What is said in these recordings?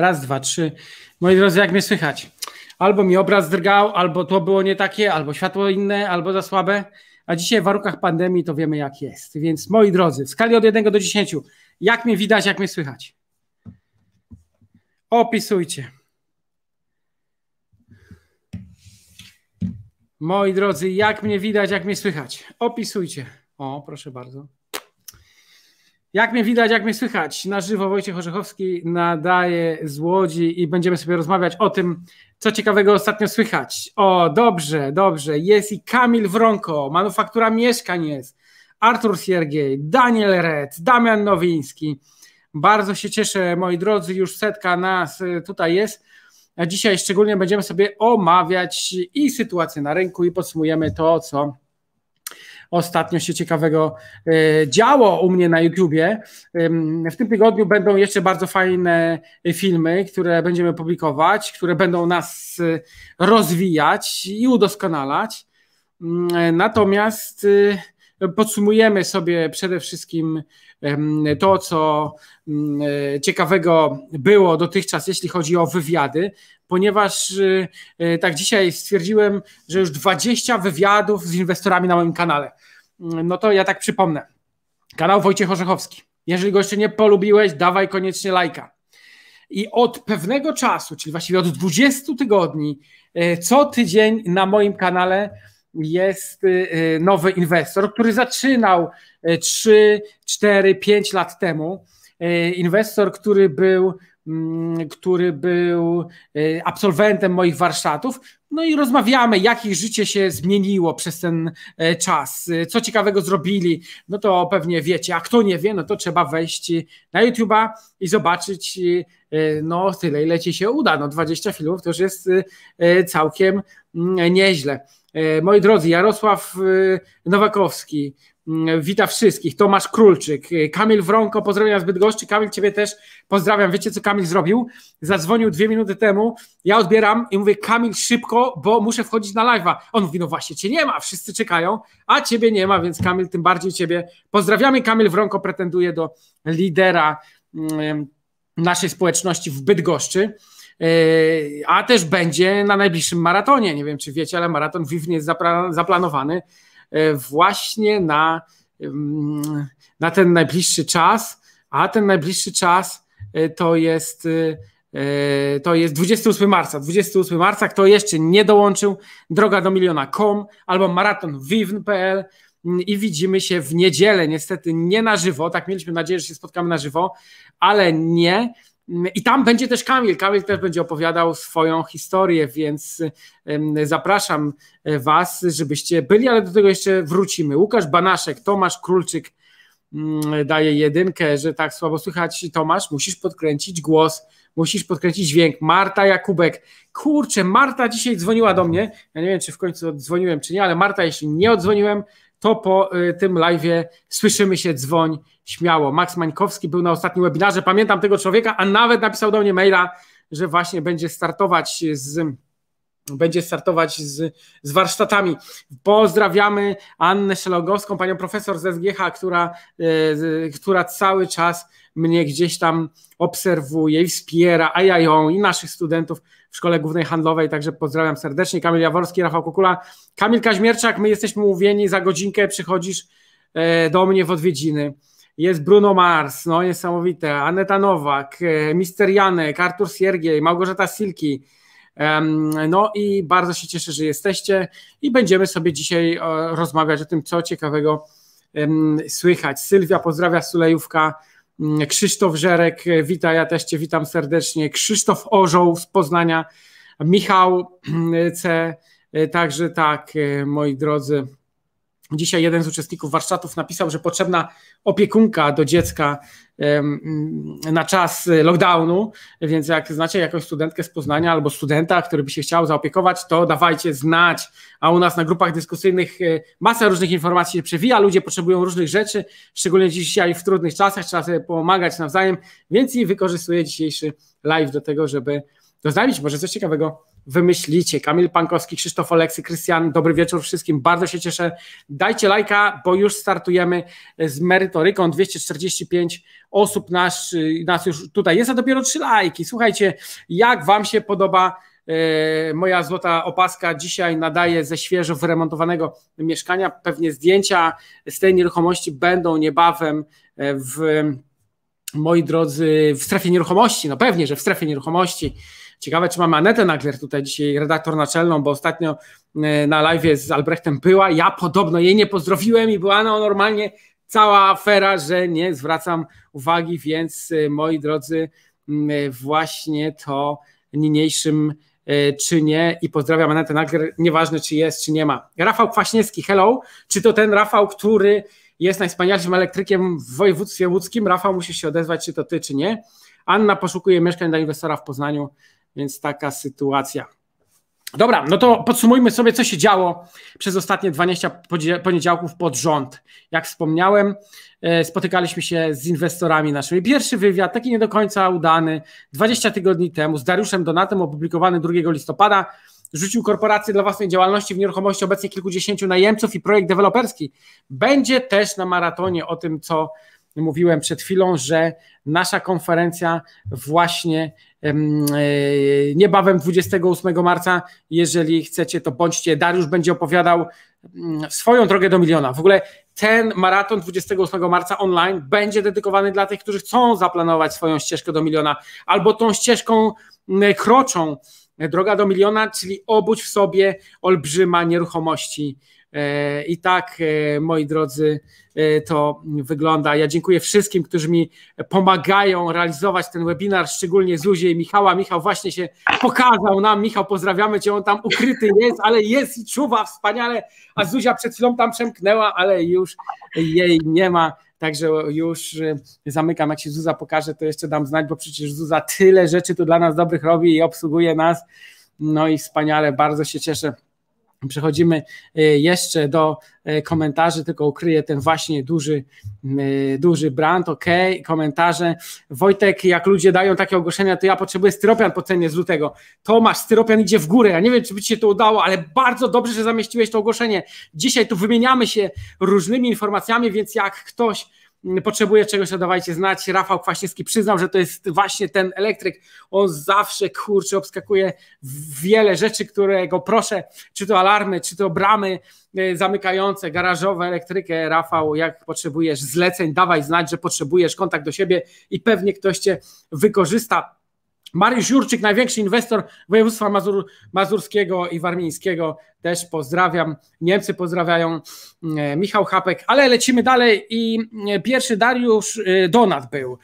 Raz, dwa, trzy. Moi drodzy, jak mnie słychać? Albo mi obraz drgał, albo to było nie takie, albo światło inne, albo za słabe. A dzisiaj w warunkach pandemii to wiemy, jak jest. Więc moi drodzy, w skali od 1 do 10, jak mnie widać, jak mnie słychać? Opisujcie. Moi drodzy, jak mnie widać, jak mnie słychać? Opisujcie. O, proszę bardzo. Jak mnie widać, jak mnie słychać? Na żywo Wojciech Orzechowski nadaje z Łodzi i będziemy sobie rozmawiać o tym, co ciekawego ostatnio słychać. O, dobrze, dobrze. Jest i Kamil Wronko, Manufaktura Mieszkań jest, Artur Siergiej, Daniel Red, Damian Nowiński. Bardzo się cieszę, moi drodzy, już setka nas y, tutaj jest. Dzisiaj szczególnie będziemy sobie omawiać i sytuację na rynku i podsumujemy to, co ostatnio się ciekawego e, działo u mnie na YouTubie. W tym tygodniu będą jeszcze bardzo fajne filmy, które będziemy publikować, które będą nas e, rozwijać i udoskonalać. Mm, e, natomiast podsumujemy sobie przede wszystkim to, co mm, e, ciekawego było dotychczas, jeśli chodzi o wywiady, ponieważ e, e, tak dzisiaj stwierdziłem, że już 20 wywiadów z inwestorami na moim kanale. Mm, no to ja tak przypomnę. Kanał Wojciech Orzechowski. Jeżeli go jeszcze nie polubiłeś, dawaj koniecznie lajka. I od pewnego czasu, czyli właściwie od 20 tygodni, co tydzień na moim kanale jest y, y, nowy inwestor, który zaczynał 3, 4, 5 lat temu. Y, inwestor, który był, mm, który był absolwentem moich warsztatów. No i rozmawiamy, jak ich życie się zmieniło przez ten czas. Co ciekawego zrobili, no to pewnie wiecie, a kto nie wie, no to trzeba wejść na YouTube'a i zobaczyć, no tyle, ile ci się uda. No 20 filmów to już jest całkiem mm, nieźle. E, moi drodzy, Jarosław e, Nowakowski, Witam wszystkich. Tomasz Królczyk, e, Kamil Wronko, pozdrawiam z Bydgoszczy. Kamil, ciebie też pozdrawiam. Wiecie, co Kamil zrobił? Zadzwonił dwie minuty temu. Ja odbieram i mówię, Kamil, szybko, bo muszę wchodzić na live'a. On mówi, no właśnie, cię nie ma, wszyscy czekają, a ciebie nie ma, więc Kamil, tym bardziej ciebie pozdrawiamy. Kamil Wronko pretenduje do lidera naszej społeczności w Bydgoszczy. Yy, a też będzie na najbliższym maratonie. Nie wiem, czy wiecie, ale maraton Vivnie jest zaplanowany yy, właśnie na, yy, na ten najbliższy czas, a ten najbliższy czas to jest to jest 28 marca. 28 marca, kto jeszcze nie dołączył, droga do miliona.com albo maratonwiwn.pl i widzimy się w niedzielę. Niestety nie na żywo, tak mieliśmy nadzieję, że się spotkamy na żywo, ale nie. I tam będzie też Kamil. Kamil też będzie opowiadał swoją historię, więc zapraszam e, Was, żebyście byli, ale do tego jeszcze wrócimy. Łukasz Banaszek, Tomasz Królczyk mm, daje jedynkę, że tak słabo słychać. Tomasz, musisz podkręcić głos, musisz podkręcić dźwięk. Marta Jakubek. Kurczę, Marta dzisiaj dzwoniła do mnie. Ja nie wiem, czy w końcu odzwoniłem, czy nie, ale Marta, jeśli nie odzwoniłem, to po y, tym live'ie słyszymy się, dzwoń śmiało. Max Mańkowski był na ostatnim webinarze, pamiętam tego człowieka, a nawet napisał do mnie maila, że właśnie będzie startować z będzie startować z, z warsztatami. Pozdrawiamy Annę Szelogowską, panią profesor y, z SGH, która, która cały czas mnie gdzieś tam obserwuje i wspiera, a ja ją i naszych studentów w Szkole Głównej Handlowej, także pozdrawiam serdecznie. Kamil Jaworski, Rafał Kukula. Kamil Kaźmierczak, my jesteśmy umówieni, za godzinkę przychodzisz e, do mnie w odwiedziny. Jest Bruno Mars, no niesamowite, Aneta Nowak, e, Mister Janek, Artur Siergiej, Małgorzata Silki, no i bardzo się cieszę, że jesteście i będziemy sobie dzisiaj e, rozmawiać o tym, co ciekawego słychać. Sylwia pozdrawia Sulejówka. Mm, Krzysztof Żerek, e, witaj, ja też Cię witam serdecznie. Krzysztof Orzoł z Poznania, Michał C. E, także tak, e, moi drodzy. Dzisiaj jeden z uczestników warsztatów napisał, że potrzebna opiekunka do dziecka na czas y, lockdownu, więc jak znacie jakąś studentkę z Poznania albo studenta, który by się chciał zaopiekować, to dawajcie znać, a u nas na grupach dyskusyjnych y, masa różnych informacji się przewija, ludzie potrzebują różnych rzeczy, szczególnie dzisiaj w trudnych czasach, trzeba sobie pomagać nawzajem, więc i wykorzystuję dzisiejszy live do tego, żeby doznać może coś ciekawego wymyślicie. Kamil Pankowski, Krzysztof Oleksy, Krystian, dobry wieczór wszystkim. Bardzo się cieszę. Dajcie lajka, bo już startujemy z merytoryką. 245 osób nas, nas już tutaj jest, a dopiero 3 lajki. Słuchajcie, jak Wam się podoba e, moja złota opaska dzisiaj nadaje ze świeżo wyremontowanego mieszkania. Pewnie zdjęcia z tej nieruchomości będą niebawem e, w moi drodzy, w strefie nieruchomości, no pewnie, że w strefie nieruchomości Ciekawe, czy mamy Anetę Nagler tutaj dzisiaj, redaktor naczelną, bo ostatnio e, na live z Albrechtem była. Ja podobno jej nie pozdrowiłem i była no normalnie cała afera, że nie zwracam uwagi, więc e, moi drodzy, mm, e, właśnie to niniejszym czy nie i pozdrawiam Anetę Nagler, nieważne czy jest, czy nie ma. Rafał Kwaśniewski, hello, czy to ten Rafał, który jest najwspanialszym elektrykiem w województwie łódzkim? Rafał, musisz się odezwać, czy to ty, czy nie. Anna poszukuje mieszkań dla inwestora w Poznaniu. Więc taka sytuacja. Dobra, no to podsumujmy sobie, co się działo przez ostatnie 20 poniedziałków pod rząd. Jak wspomniałem, e, spotykaliśmy się z inwestorami naszymi. Pierwszy wywiad, taki nie do końca udany, 20 tygodni temu z Dariuszem Donatem, opublikowany 2 listopada, rzucił korporację dla własnej działalności w nieruchomości obecnie kilkudziesięciu najemców i projekt deweloperski. Będzie też na maratonie o tym, co mówiłem przed chwilą, że nasza konferencja właśnie e, niebawem 28 marca, jeżeli chcecie, to bądźcie. Dariusz będzie opowiadał mm, swoją drogę do miliona. W ogóle ten maraton 28 marca online będzie dedykowany dla tych, którzy chcą zaplanować swoją ścieżkę do miliona albo tą ścieżką kroczą. Droga do miliona, czyli obudź w sobie olbrzyma nieruchomości E, I tak, e, moi drodzy, e, to wygląda. Ja dziękuję wszystkim, którzy mi pomagają realizować ten webinar, szczególnie Zuzie i Michała. Michał właśnie się pokazał nam. Michał, pozdrawiamy cię, on tam ukryty jest, ale jest i czuwa wspaniale, a Zuzia przed chwilą tam przemknęła, ale już jej nie ma. Także już zamykam, jak się Zuza pokaże, to jeszcze dam znać, bo przecież Zuza tyle rzeczy tu dla nas dobrych robi i obsługuje nas. No i wspaniale, bardzo się cieszę. Przechodzimy e, jeszcze do e, komentarzy, tylko ukryję ten właśnie duży, e, duży brand. Ok, komentarze. Wojtek, jak ludzie dają takie ogłoszenia, to ja potrzebuję styropian po cenie z lutego. Tomasz, styropian idzie w górę. Ja nie wiem, czy by ci się to udało, ale bardzo dobrze, że zamieściłeś to ogłoszenie. Dzisiaj tu wymieniamy się różnymi informacjami, więc jak ktoś potrzebuje czegoś, to dawajcie znać. Rafał Kwaśniewski przyznał, że to jest właśnie ten elektryk. On zawsze, kurczę, obskakuje wiele rzeczy, które go proszę, czy to alarmy, czy to bramy e, zamykające, garażowe, elektrykę. Rafał, jak potrzebujesz zleceń, dawaj znać, że potrzebujesz kontakt do siebie i pewnie ktoś cię wykorzysta. Mariusz Jurczyk, największy inwestor województwa Mazur, mazurskiego i warmińskiego, też pozdrawiam. Niemcy pozdrawiają, e, Michał Hapek, ale lecimy dalej i e, pierwszy Dariusz e, Donat był.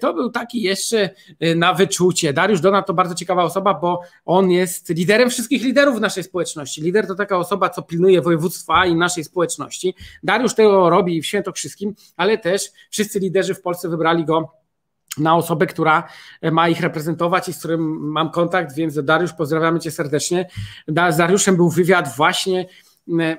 To był taki jeszcze na wyczucie. Dariusz Donat to bardzo ciekawa osoba, bo on jest liderem wszystkich liderów w naszej społeczności. Lider to taka osoba, co pilnuje województwa i naszej społeczności. Dariusz tego robi w Świętokrzyskim, ale też wszyscy liderzy w Polsce wybrali go na osobę, która ma ich reprezentować i z którym mam kontakt, więc Dariusz, pozdrawiamy Cię serdecznie. Z Dariuszem był wywiad właśnie 2 mm,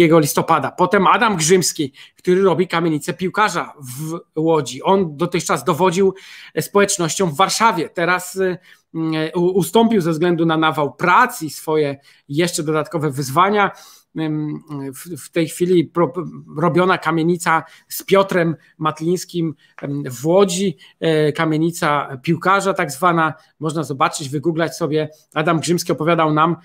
mm, listopada. Potem Adam Grzymski, który robi kamienicę piłkarza w Łodzi. On dotychczas dowodził społecznością w Warszawie. Teraz y, y, ustąpił ze względu na nawał pracy i swoje jeszcze dodatkowe wyzwania w tej chwili robiona kamienica z Piotrem Matlińskim w Łodzi, e, kamienica piłkarza tak zwana, można zobaczyć, wygooglać sobie. Adam Grzymski opowiadał nam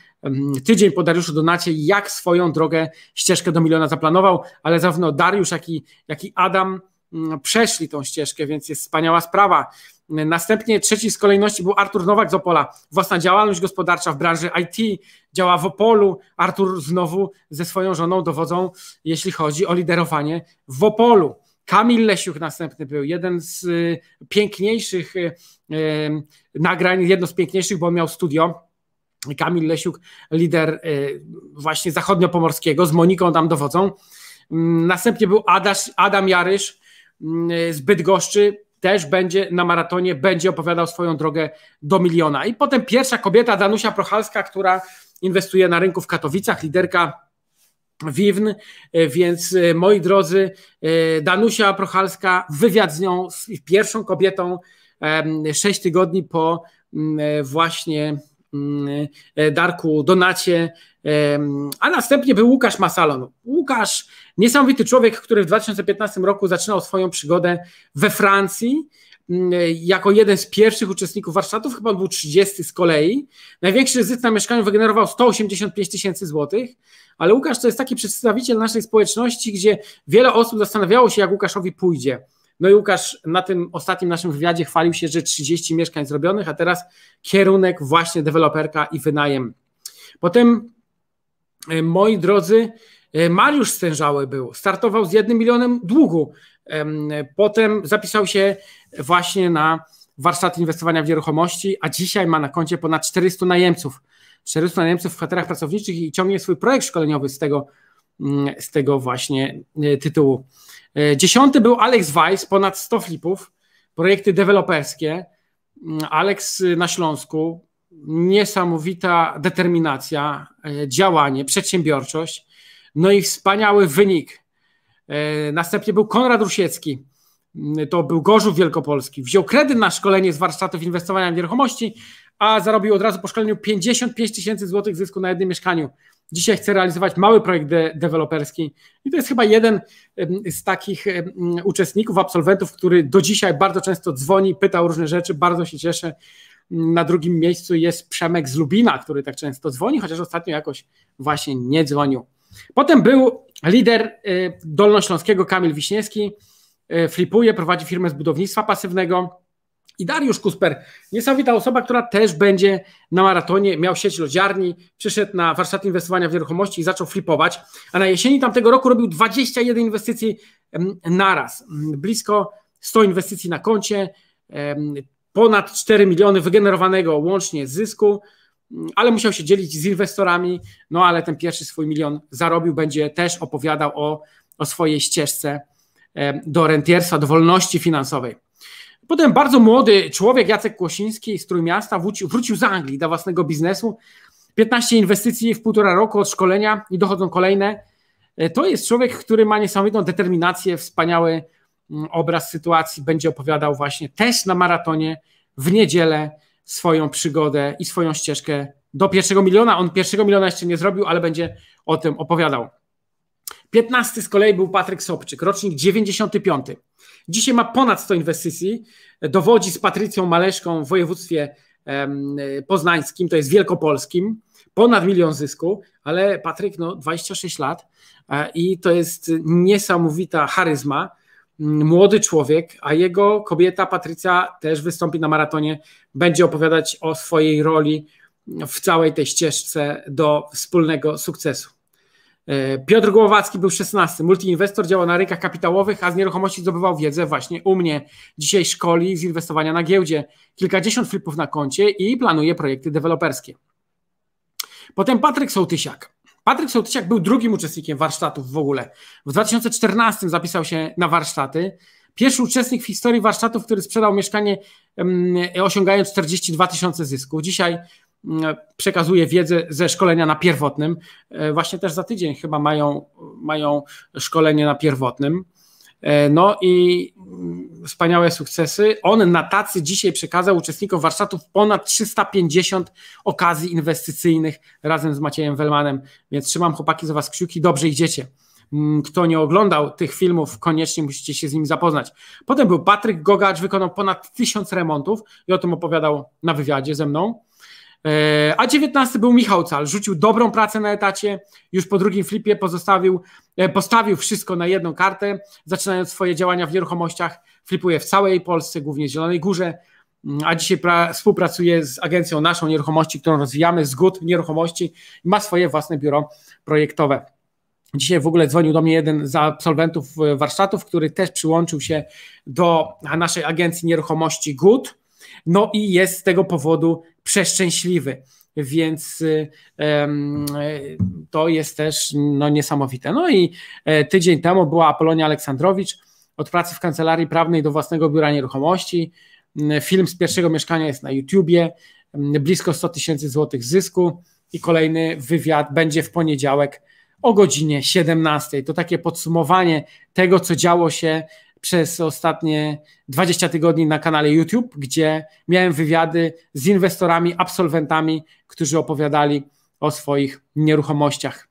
tydzień po Dariuszu Donacie, jak swoją drogę, ścieżkę do miliona zaplanował, ale zarówno Dariusz, jak i, jak i Adam Mm, przeszli tą ścieżkę, więc jest wspaniała sprawa. Następnie trzeci z kolejności był Artur Nowak z Opola. Własna działalność gospodarcza w branży IT, działa w Opolu. Artur znowu ze swoją żoną dowodzą, jeśli chodzi o liderowanie w Opolu. Kamil Lesiuk następny był, jeden z y, piękniejszych y, y, nagrań, jedno z piękniejszych, bo miał studio. Kamil Lesiuk, lider właśnie zachodniopomorskiego, z Moniką tam dowodzą. Mm, następnie był Adaś, Adam Jarysz, Mm, y, zbyt goszczy też będzie na maratonie, będzie opowiadał swoją drogę do miliona. I potem pierwsza kobieta, Danusia Prochalska, która inwestuje na rynku w Katowicach, liderka Wiwn, y, więc y, moi drodzy, Danusia Prochalska, wywiad z nią, z pierwszą kobietą, sześć tygodni po mm, właśnie E, e, Darku Donacie, e, a następnie był Łukasz Masalon. Łukasz, niesamowity człowiek, który w 2015 roku zaczynał swoją przygodę we Francji jako jeden z pierwszych uczestników warsztatów, chyba on był 30 z kolei. Największy zysk na mieszkaniu wygenerował 185 tysięcy złotych, ale Łukasz to jest taki przedstawiciel naszej społeczności, gdzie wiele osób zastanawiało się, jak Łukaszowi pójdzie no i Łukasz na tym ostatnim naszym wywiadzie chwalił się, że 30 mieszkań zrobionych, a teraz kierunek właśnie deweloperka i wynajem. Potem, e, moi drodzy, e, Mariusz Stężały był, startował z jednym milionem długu. Potem zapisał się właśnie na warsztat inwestowania w nieruchomości, a dzisiaj ma na koncie ponad 400 najemców. 400 najemców w kwaterach pracowniczych i ciągnie swój projekt szkoleniowy z tego, mm, z tego właśnie e, tytułu. E, dziesiąty był Alex Weiss, ponad 100 flipów, projekty deweloperskie. Mm, Alex y, na Śląsku, niesamowita determinacja, e, działanie, przedsiębiorczość, no i wspaniały wynik. E, następnie był Konrad Rusiecki, mm, to był Gorzów Wielkopolski. Wziął kredyt na szkolenie z warsztatów inwestowania w nieruchomości, a zarobił od razu po szkoleniu 55 tysięcy złotych zysku na jednym mieszkaniu. Dzisiaj chce realizować mały projekt de deweloperski i to jest chyba jeden z takich uczestników, absolwentów, który do dzisiaj bardzo często dzwoni, pyta o różne rzeczy, bardzo się cieszę. Na drugim miejscu jest Przemek z Lubina, który tak często dzwoni, chociaż ostatnio jakoś właśnie nie dzwonił. Potem był lider e, Dolnośląskiego Kamil Wiśniewski, e, flipuje, prowadzi firmę z budownictwa pasywnego, i Dariusz Kusper, niesamowita osoba, która też będzie na maratonie, miał sieć lodziarni, przyszedł na warsztat inwestowania w nieruchomości i zaczął flipować, a na jesieni tamtego roku robił 21 inwestycji naraz. Mm, blisko 100 inwestycji na koncie, ponad 4 miliony wygenerowanego łącznie zysku, mm, ale musiał się dzielić z inwestorami, no ale ten pierwszy swój milion zarobił, będzie też opowiadał o, o swojej ścieżce do rentierstwa, do wolności finansowej. Potem bardzo młody człowiek, Jacek Kłosiński z Trójmiasta, wrócił, wrócił z Anglii do własnego biznesu. 15 inwestycji w półtora roku od szkolenia i dochodzą kolejne. E, to jest człowiek, który ma niesamowitą determinację, wspaniały mm, obraz sytuacji. Będzie opowiadał właśnie też na maratonie w niedzielę swoją przygodę i swoją ścieżkę do pierwszego miliona. On pierwszego miliona jeszcze nie zrobił, ale będzie o tym opowiadał. 15 z kolei był Patryk Sobczyk, rocznik 95. Dzisiaj ma ponad 100 inwestycji, dowodzi z Patrycją Maleszką w województwie poznańskim, to jest wielkopolskim, ponad milion zysku, ale Patryk no 26 lat e, i to jest niesamowita charyzma, młody człowiek, a jego kobieta Patrycja też wystąpi na maratonie, będzie opowiadać o swojej roli w całej tej ścieżce do wspólnego sukcesu. E, Piotr Głowacki był 16. Multiinwestor działał na rynkach kapitałowych, a z nieruchomości zdobywał wiedzę właśnie u mnie. Dzisiaj szkoli z inwestowania na giełdzie. Kilkadziesiąt flipów na koncie i planuje projekty deweloperskie. Potem Patryk Sołtysiak. Patryk Sołtysiak był drugim uczestnikiem warsztatów w ogóle. W 2014 zapisał się na warsztaty. Pierwszy uczestnik w historii warsztatów, który sprzedał mieszkanie, mm, osiągając 42 tysiące zysku. Dzisiaj przekazuje wiedzę ze szkolenia na pierwotnym. E, właśnie też za tydzień chyba mają, mają szkolenie na pierwotnym. E, no i mm, wspaniałe sukcesy. On na tacy dzisiaj przekazał uczestnikom warsztatów ponad 350 okazji inwestycyjnych razem z Maciejem Welmanem, więc trzymam chłopaki za was kciuki, dobrze idziecie. Mm, kto nie oglądał tych filmów, koniecznie musicie się z nim zapoznać. Potem był Patryk Gogacz, wykonał ponad tysiąc remontów i o tym opowiadał na wywiadzie ze mną. E, a 19 był Michał Cal, rzucił dobrą pracę na etacie, już po drugim flipie pozostawił, e, postawił wszystko na jedną kartę, zaczynając swoje działania w nieruchomościach, flipuje w całej Polsce, głównie w Zielonej Górze, mm, a dzisiaj pra, współpracuje z agencją naszą nieruchomości, którą rozwijamy, Zgód Nieruchomości ma swoje własne biuro projektowe. Dzisiaj w ogóle dzwonił do mnie jeden z absolwentów e, warsztatów, który też przyłączył się do naszej agencji nieruchomości GUD. No i jest z tego powodu przeszczęśliwy. Więc y, to jest też no, niesamowite. No i e, tydzień temu była Apolonia Aleksandrowicz od pracy w kancelarii prawnej do własnego biura nieruchomości. Mm, film z pierwszego mieszkania jest na YouTubie, mm, blisko 100 tysięcy złotych zysku i kolejny wywiad będzie w poniedziałek o godzinie 17. To takie podsumowanie tego, co działo się przez ostatnie 20 tygodni na kanale YouTube, gdzie miałem wywiady z inwestorami, absolwentami, którzy opowiadali o swoich nieruchomościach.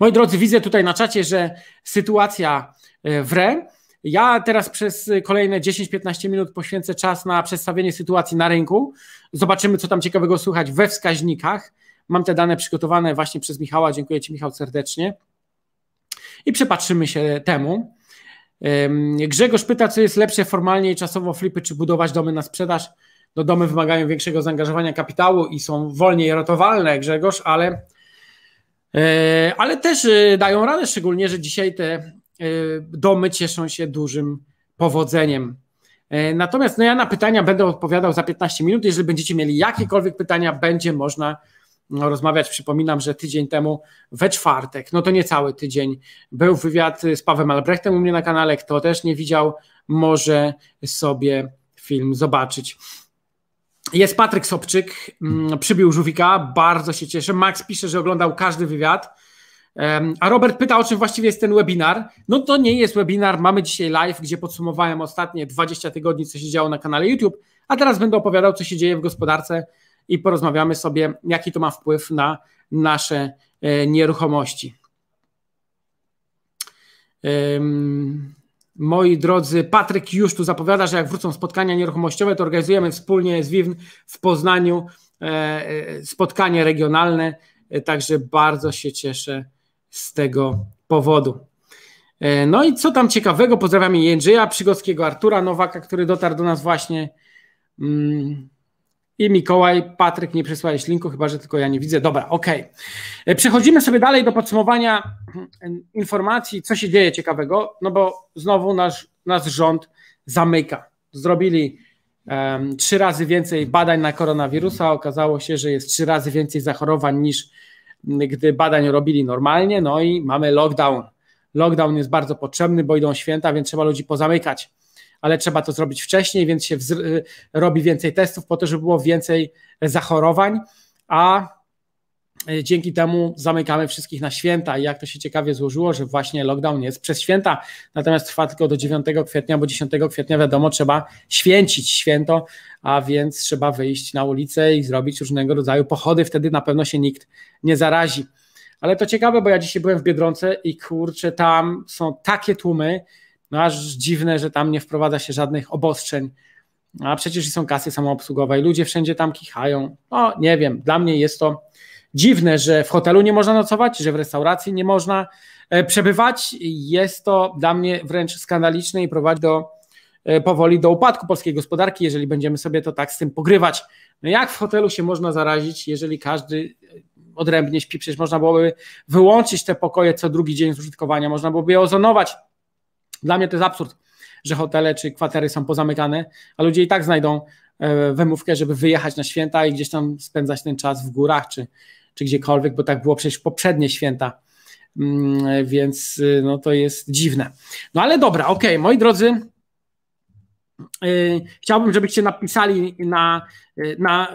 Moi drodzy, widzę tutaj na czacie, że sytuacja e, w RE. Ja teraz przez kolejne 10-15 minut poświęcę czas na przedstawienie sytuacji na rynku. Zobaczymy, co tam ciekawego słychać we wskaźnikach. Mam te dane przygotowane właśnie przez Michała. Dziękuję Ci, Michał, serdecznie. I przypatrzymy się temu. Grzegorz pyta, co jest lepsze formalnie i czasowo flipy, czy budować domy na sprzedaż. No domy wymagają większego zaangażowania kapitału i są wolniej rotowalne, Grzegorz, ale, e, ale też e, dają radę, szczególnie, że dzisiaj te e, domy cieszą się dużym powodzeniem. Natomiast no ja na pytania będę odpowiadał za 15 minut. Jeżeli będziecie mieli jakiekolwiek pytania, będzie można no, rozmawiać. Przypominam, że tydzień temu we czwartek, no to nie cały tydzień, był wywiad z Pawłem Albrechtem u mnie na kanale. Kto też nie widział, może sobie film zobaczyć. Jest Patryk Sobczyk, mm, przybił Żuwika, bardzo się cieszę. Max pisze, że oglądał każdy wywiad. A Robert pyta, o czym właściwie jest ten webinar. No to nie jest webinar, mamy dzisiaj live, gdzie podsumowałem ostatnie 20 tygodni, co się działo na kanale YouTube, a teraz będę opowiadał, co się dzieje w gospodarce i porozmawiamy sobie, jaki to ma wpływ na nasze e, nieruchomości. Moi drodzy, Patryk już tu zapowiada, że jak wrócą spotkania nieruchomościowe, to organizujemy wspólnie z WIWN w Poznaniu e, e, spotkanie regionalne. Także bardzo się cieszę z tego powodu. No i co tam ciekawego? Pozdrawiamy Jędrzeja Przygockiego, Artura Nowaka, który dotarł do nas właśnie. Mm, i Mikołaj, Patryk nie przysłałeś linku, chyba że tylko ja nie widzę. Dobra, okej. Okay. E, przechodzimy sobie dalej do podsumowania hmm, informacji, co się dzieje ciekawego, no bo znowu nasz, nasz rząd zamyka. Zrobili um, trzy razy więcej badań na koronawirusa. Okazało się, że jest trzy razy więcej zachorowań niż gdy badań robili normalnie. No i mamy lockdown. Lockdown jest bardzo potrzebny, bo idą święta, więc trzeba ludzi pozamykać ale trzeba to zrobić wcześniej, więc się y, robi więcej testów po to, żeby było więcej zachorowań, a y, dzięki temu zamykamy wszystkich na święta i jak to się ciekawie złożyło, że właśnie lockdown jest przez święta, natomiast trwa tylko do 9 kwietnia, bo 10 kwietnia wiadomo trzeba święcić święto, a więc trzeba wyjść na ulicę i zrobić różnego rodzaju pochody, wtedy na pewno się nikt nie zarazi. Ale to ciekawe, bo ja dzisiaj byłem w Biedronce i kurczę, tam są takie tłumy, no aż dziwne, że tam nie wprowadza się żadnych obostrzeń, a przecież są kasy samoobsługowe i ludzie wszędzie tam kichają. No nie wiem, dla mnie jest to dziwne, że w hotelu nie można nocować, że w restauracji nie można e, przebywać. Jest to dla mnie wręcz skandaliczne i prowadzi do e, powoli do upadku polskiej gospodarki, jeżeli będziemy sobie to tak z tym pogrywać. No jak w hotelu się można zarazić, jeżeli każdy e, odrębnie śpi? Przecież można byłoby wyłączyć te pokoje co drugi dzień z użytkowania, można byłoby je ozonować. Dla mnie to jest absurd, że hotele czy kwatery są pozamykane, a ludzie i tak znajdą e, wymówkę, żeby wyjechać na święta i gdzieś tam spędzać ten czas w górach czy, czy gdziekolwiek, bo tak było przecież poprzednie święta. Mm, więc e, no to jest dziwne. No ale dobra, okej, okay, moi drodzy, e, Chciałbym, żebyście napisali na, na,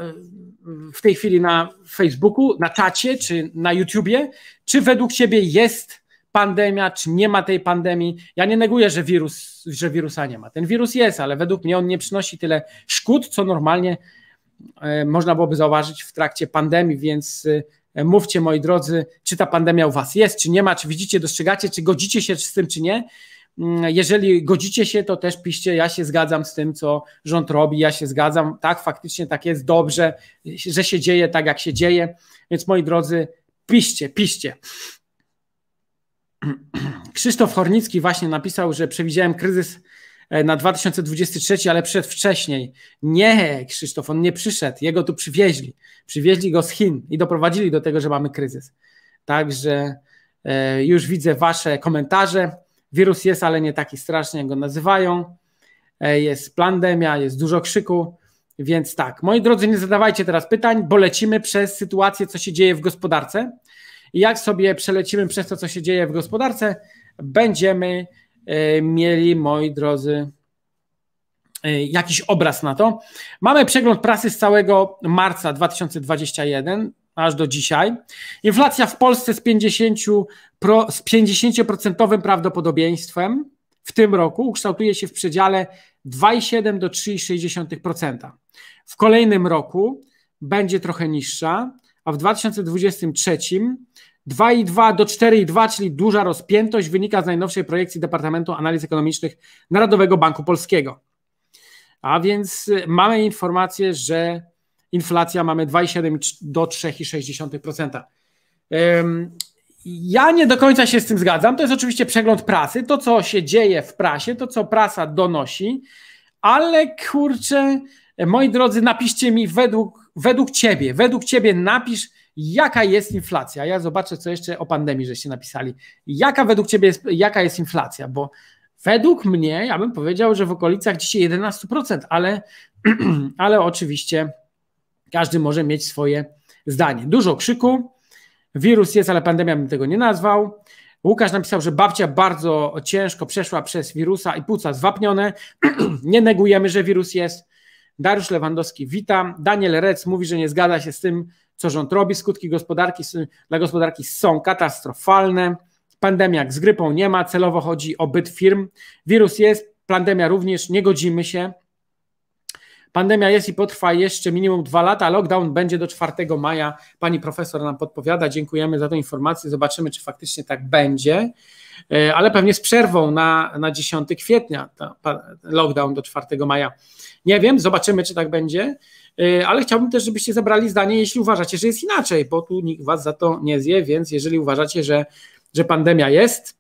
w tej chwili na Facebooku, na czacie czy na YouTubie, czy według Ciebie jest pandemia, czy nie ma tej pandemii. Ja nie neguję, że, wirus, że wirusa nie ma. Ten wirus jest, ale według mnie on nie przynosi tyle szkód, co normalnie e, można byłoby zauważyć w trakcie pandemii, więc e, mówcie moi drodzy, czy ta pandemia u was jest, czy nie ma, czy widzicie, dostrzegacie, czy godzicie się z tym, czy nie. Mm, jeżeli godzicie się, to też piszcie, ja się zgadzam z tym, co rząd robi, ja się zgadzam, tak, faktycznie tak jest, dobrze, że się dzieje tak, jak się dzieje, więc moi drodzy, piszcie, piszcie. Krzysztof Hornicki właśnie napisał, że przewidziałem kryzys e, na 2023, ale przed wcześniej. Nie, Krzysztof, on nie przyszedł. Jego tu przywieźli. Przywieźli go z Chin i doprowadzili do tego, że mamy kryzys. Także e, już widzę Wasze komentarze. Wirus jest, ale nie taki straszny, jak go nazywają. E, jest pandemia, jest dużo krzyku. Więc tak, moi drodzy, nie zadawajcie teraz pytań, bo lecimy przez sytuację, co się dzieje w gospodarce. Jak sobie przelecimy przez to, co się dzieje w gospodarce, będziemy e, mieli, moi drodzy, e, jakiś obraz na to. Mamy przegląd prasy z całego marca 2021 aż do dzisiaj. Inflacja w Polsce z 50%, pro, z 50% prawdopodobieństwem w tym roku ukształtuje się w przedziale 2,7 do 3,6%. W kolejnym roku będzie trochę niższa, a w 2023 2,2 do 4,2, czyli duża rozpiętość wynika z najnowszej projekcji Departamentu Analiz Ekonomicznych Narodowego Banku Polskiego. A więc y, mamy informację, że inflacja mamy 2,7 do 3,6%. Ja nie do końca się z tym zgadzam. To jest oczywiście przegląd prasy, to co się dzieje w prasie, to co prasa donosi, ale kurczę, moi drodzy, napiszcie mi według według ciebie, według ciebie napisz, jaka jest inflacja. Ja zobaczę, co jeszcze o pandemii żeście napisali. Jaka według ciebie jest, jaka jest inflacja? Bo według mnie, ja bym powiedział, że w okolicach dzisiaj 11%, ale, ale oczywiście każdy może mieć swoje zdanie. Dużo krzyku, wirus jest, ale pandemia bym tego nie nazwał. Łukasz napisał, że babcia bardzo ciężko przeszła przez wirusa i płuca zwapnione. nie negujemy, że wirus jest. Dariusz Lewandowski, witam. Daniel Rec mówi, że nie zgadza się z tym, co rząd robi. Skutki gospodarki dla gospodarki są katastrofalne. Pandemia jak z grypą nie ma, celowo chodzi o byt firm. Wirus jest, pandemia również, nie godzimy się. Pandemia jest i potrwa jeszcze minimum dwa lata. Lockdown będzie do 4 maja. Pani profesor nam podpowiada. Dziękujemy za tę informację. Zobaczymy, czy faktycznie tak będzie. E, ale pewnie z przerwą na, na 10 kwietnia lockdown do 4 maja. Nie wiem, zobaczymy, czy tak będzie, e, ale chciałbym też, żebyście zabrali zdanie, jeśli uważacie, że jest inaczej, bo tu nikt was za to nie zje, więc jeżeli uważacie, że, że pandemia jest,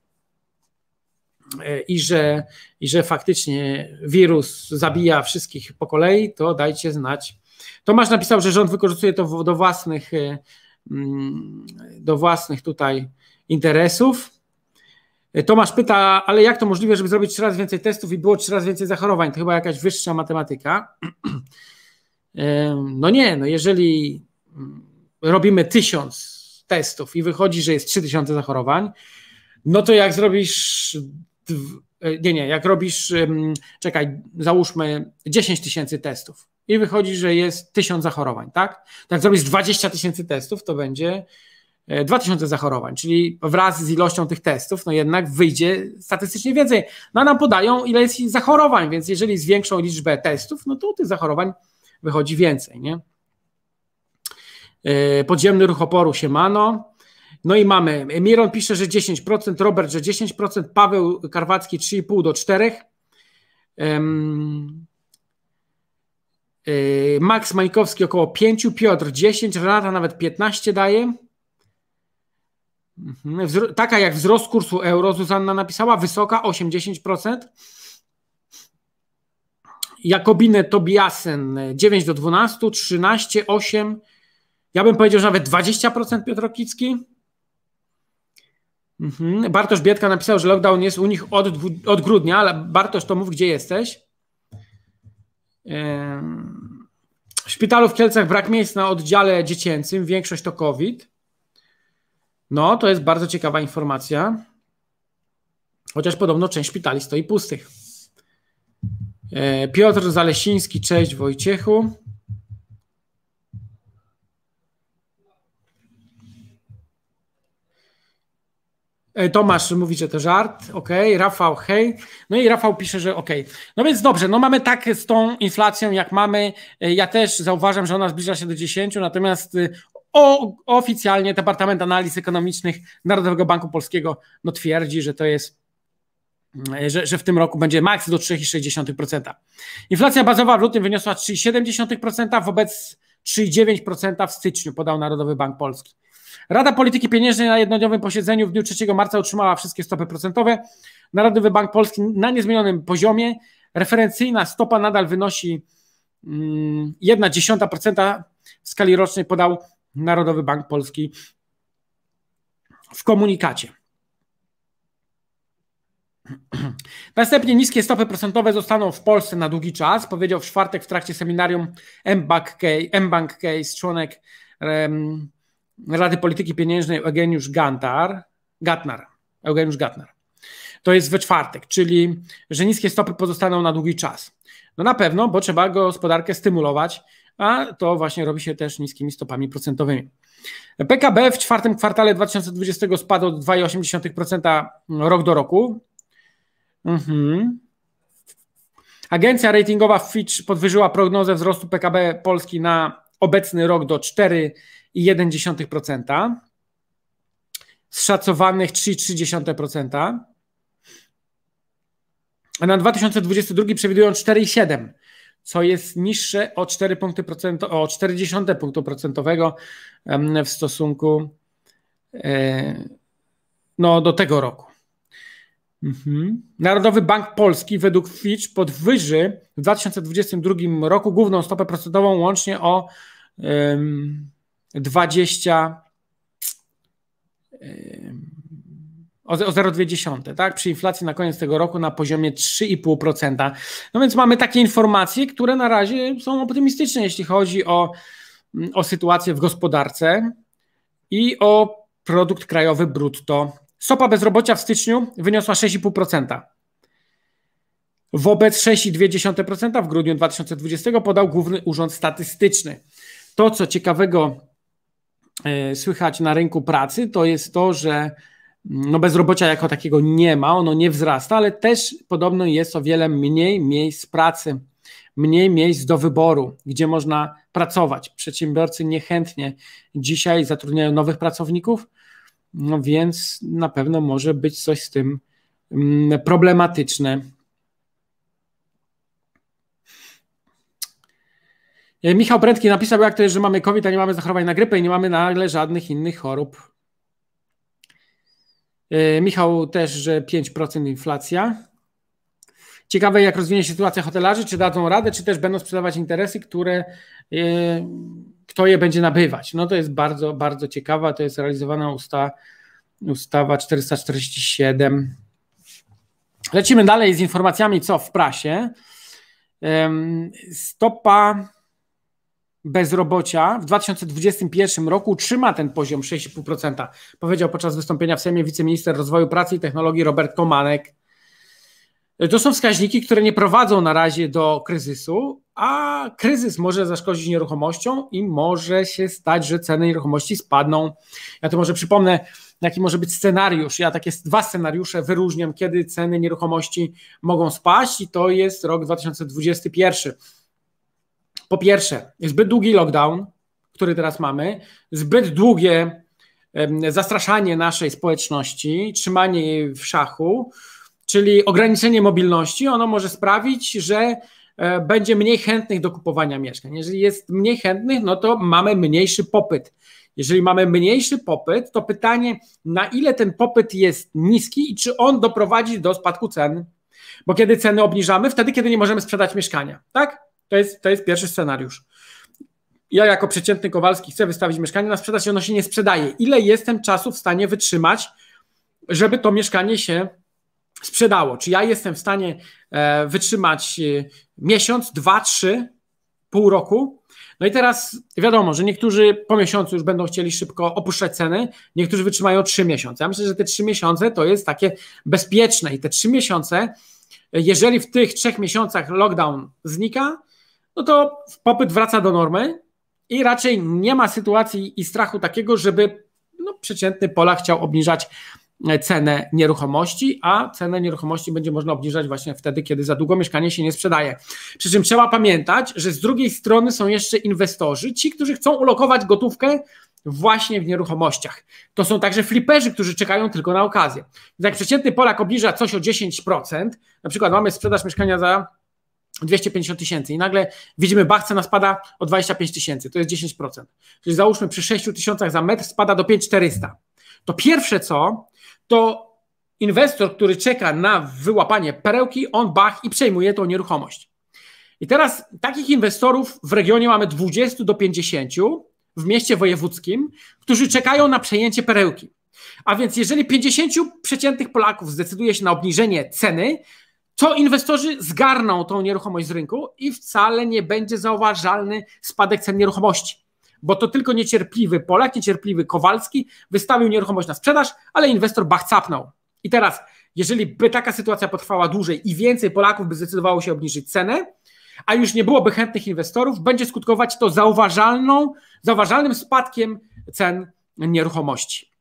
e, i że, i że faktycznie wirus zabija wszystkich po kolei, to dajcie znać. Tomasz napisał, że rząd wykorzystuje to do własnych, e, mm, do własnych tutaj interesów. E, Tomasz pyta, ale jak to możliwe, żeby zrobić coraz więcej testów i było coraz więcej zachorowań? To chyba jakaś wyższa matematyka. No nie, no jeżeli mm, robimy tysiąc testów i wychodzi, że jest trzy tysiące zachorowań, no to jak zrobisz. E, nie, nie, jak robisz, czekaj, załóżmy 10 tysięcy testów i wychodzi, że jest tysiąc zachorowań, tak? jak zrobisz 20 tysięcy testów, to będzie 2000 e, zachorowań, czyli wraz z ilością tych testów, no jednak wyjdzie statystycznie więcej. No a nam podają, ile jest zachorowań, więc jeżeli zwiększą liczbę testów, no to tych zachorowań wychodzi więcej, nie? E, podziemny ruch oporu mano. No i mamy, Miron pisze, że 10%, Robert, że 10%, Paweł Karwacki 3,5 do 4%. Um, e, Max Mańkowski około 5, Piotr 10, Renata nawet 15 daje. Mhm. Taka jak wzrost kursu euro, Zuzanna napisała, wysoka 80%. Jakobinę Tobiasen 9 do 12, 13, 8. Ja bym powiedział, że nawet 20% Piotr Kicki. Mhm. Bartosz Biedka napisał, że lockdown jest u nich od, od grudnia, ale Bartosz to mów, gdzie jesteś. W szpitalu w Kielcach brak miejsc na oddziale dziecięcym, większość to COVID. No, to jest bardzo ciekawa informacja. Chociaż podobno część szpitali stoi pustych. E, Piotr Zalesiński, cześć Wojciechu. E, Tomasz mówi, że to żart, ok, Rafał, hej. No i Rafał pisze, że ok. No więc dobrze, no mamy tak z tą inflacją, jak mamy. E, ja też zauważam, że ona zbliża się do 10, natomiast o, oficjalnie Departament Analiz Ekonomicznych Narodowego Banku Polskiego no, twierdzi, że to jest mm, że, że, w tym roku będzie maks do 3,6%. Inflacja bazowa w lutym wyniosła 3,7% wobec 3,9% w styczniu, podał Narodowy Bank Polski. Rada Polityki Pieniężnej na jednodniowym posiedzeniu w dniu 3 marca otrzymała wszystkie stopy procentowe. Narodowy Bank Polski na niezmienionym poziomie. Referencyjna stopa nadal wynosi 1,1% mm, w skali rocznej, podał Narodowy Bank Polski w komunikacie. Następnie niskie stopy procentowe zostaną w Polsce na długi czas, powiedział w czwartek w trakcie seminarium M-Bank Case członek Rady Polityki Pieniężnej Eugeniusz Gantar, Gatnar. Eugeniusz Gatnar. To jest we czwartek, czyli że niskie stopy pozostaną na długi czas. No na pewno, bo trzeba gospodarkę stymulować, a to właśnie robi się też niskimi stopami procentowymi. PKB w czwartym kwartale 2020 spadł o 2,8% rok do roku. Mhm. Agencja ratingowa Fitch podwyżyła prognozę wzrostu PKB Polski na obecny rok do 4,1% z szacowanych 3,3%, a na 2022 przewidują 4,7% co jest niższe o 4 punkty procento, o 40 punktu procentowego w stosunku e, no, do tego roku. Mhm. Narodowy Bank Polski według Fitch podwyży w 2022 roku główną stopę procentową łącznie o 20 o, 0,2, tak? Przy inflacji na koniec tego roku na poziomie 3,5%. No więc mamy takie informacje, które na razie są optymistyczne, jeśli chodzi o, mm, o sytuację w gospodarce i o produkt krajowy brutto. Sopa bezrobocia w styczniu wyniosła 6,5%. Wobec 6,2% w grudniu 2020 podał Główny Urząd Statystyczny. To, co ciekawego e, słychać na rynku pracy, to jest to, że no bezrobocia jako takiego nie ma, ono nie wzrasta, ale też podobno jest o wiele mniej miejsc pracy, mniej miejsc do wyboru, gdzie można pracować. Przedsiębiorcy niechętnie dzisiaj zatrudniają nowych pracowników, no więc na pewno może być coś z tym mm, problematyczne. E, Michał Prędki napisał, jak to jest, że mamy COVID, a nie mamy zachorowań na grypę i nie mamy nagle żadnych innych chorób E, Michał też, że 5% inflacja. Ciekawe, jak rozwinie się sytuacja hotelarzy, czy dadzą radę, czy też będą sprzedawać interesy, które e, kto je będzie nabywać. No to jest bardzo, bardzo ciekawa. To jest realizowana usta, ustawa 447. Lecimy dalej z informacjami, co w prasie. Stopa bezrobocia w 2021 roku trzyma ten poziom 6,5%. Powiedział podczas wystąpienia w Sejmie wiceminister rozwoju pracy i technologii Robert Komanek. To są wskaźniki, które nie prowadzą na razie do kryzysu, a kryzys może zaszkodzić nieruchomościom i może się stać, że ceny nieruchomości spadną. Ja to może przypomnę, jaki może być scenariusz. Ja takie dwa scenariusze wyróżniam, kiedy ceny nieruchomości mogą spaść, i to jest rok 2021 po pierwsze, zbyt długi lockdown, który teraz mamy, zbyt długie zastraszanie naszej społeczności, trzymanie jej w szachu, czyli ograniczenie mobilności, ono może sprawić, że e, będzie mniej chętnych do kupowania mieszkań. Jeżeli jest mniej chętnych, no to mamy mniejszy popyt. Jeżeli mamy mniejszy popyt, to pytanie, na ile ten popyt jest niski i czy on doprowadzi do spadku cen. Bo kiedy ceny obniżamy, wtedy, kiedy nie możemy sprzedać mieszkania, tak? To jest, to jest pierwszy scenariusz. Ja jako przeciętny Kowalski chcę wystawić mieszkanie na sprzedaż i ono się nie sprzedaje. Ile jestem czasu w stanie wytrzymać, żeby to mieszkanie się sprzedało? Czy ja jestem w stanie e, wytrzymać e, miesiąc, dwa, trzy, pół roku? No i teraz wiadomo, że niektórzy po miesiącu już będą chcieli szybko opuszczać ceny, niektórzy wytrzymają trzy miesiące. Ja myślę, że te trzy miesiące to jest takie bezpieczne i te trzy miesiące, e, jeżeli w tych trzech miesiącach lockdown znika, no to popyt wraca do normy i raczej nie ma sytuacji i strachu takiego, żeby no, przeciętny Polak chciał obniżać e, cenę nieruchomości, a cenę nieruchomości będzie można obniżać właśnie wtedy, kiedy za długo mieszkanie się nie sprzedaje. Przy czym trzeba pamiętać, że z drugiej strony są jeszcze inwestorzy, ci, którzy chcą ulokować gotówkę właśnie w nieruchomościach. To są także fliperzy, którzy czekają tylko na okazję. Więc jak przeciętny Polak obniża coś o 10%, na przykład mamy sprzedaż mieszkania za 250 tysięcy i nagle widzimy bach, cena spada o 25 tysięcy, to jest 10%. Czyli załóżmy przy 6 tysiącach za metr spada do 5400. To pierwsze co, to inwestor, który czeka na wyłapanie perełki, on bach i przejmuje tą nieruchomość. I teraz takich inwestorów w regionie mamy 20 do 50 w mieście wojewódzkim, którzy czekają na przejęcie perełki. A więc jeżeli 50 przeciętnych Polaków zdecyduje się na obniżenie ceny, to inwestorzy zgarną tą nieruchomość z rynku i wcale nie będzie zauważalny spadek cen nieruchomości. Bo to tylko niecierpliwy Polak, niecierpliwy Kowalski wystawił nieruchomość na sprzedaż, ale inwestor bach I teraz, jeżeli by taka sytuacja potrwała dłużej i więcej Polaków by zdecydowało się obniżyć cenę, a już nie byłoby chętnych inwestorów, będzie skutkować to zauważalną, zauważalnym spadkiem cen nieruchomości.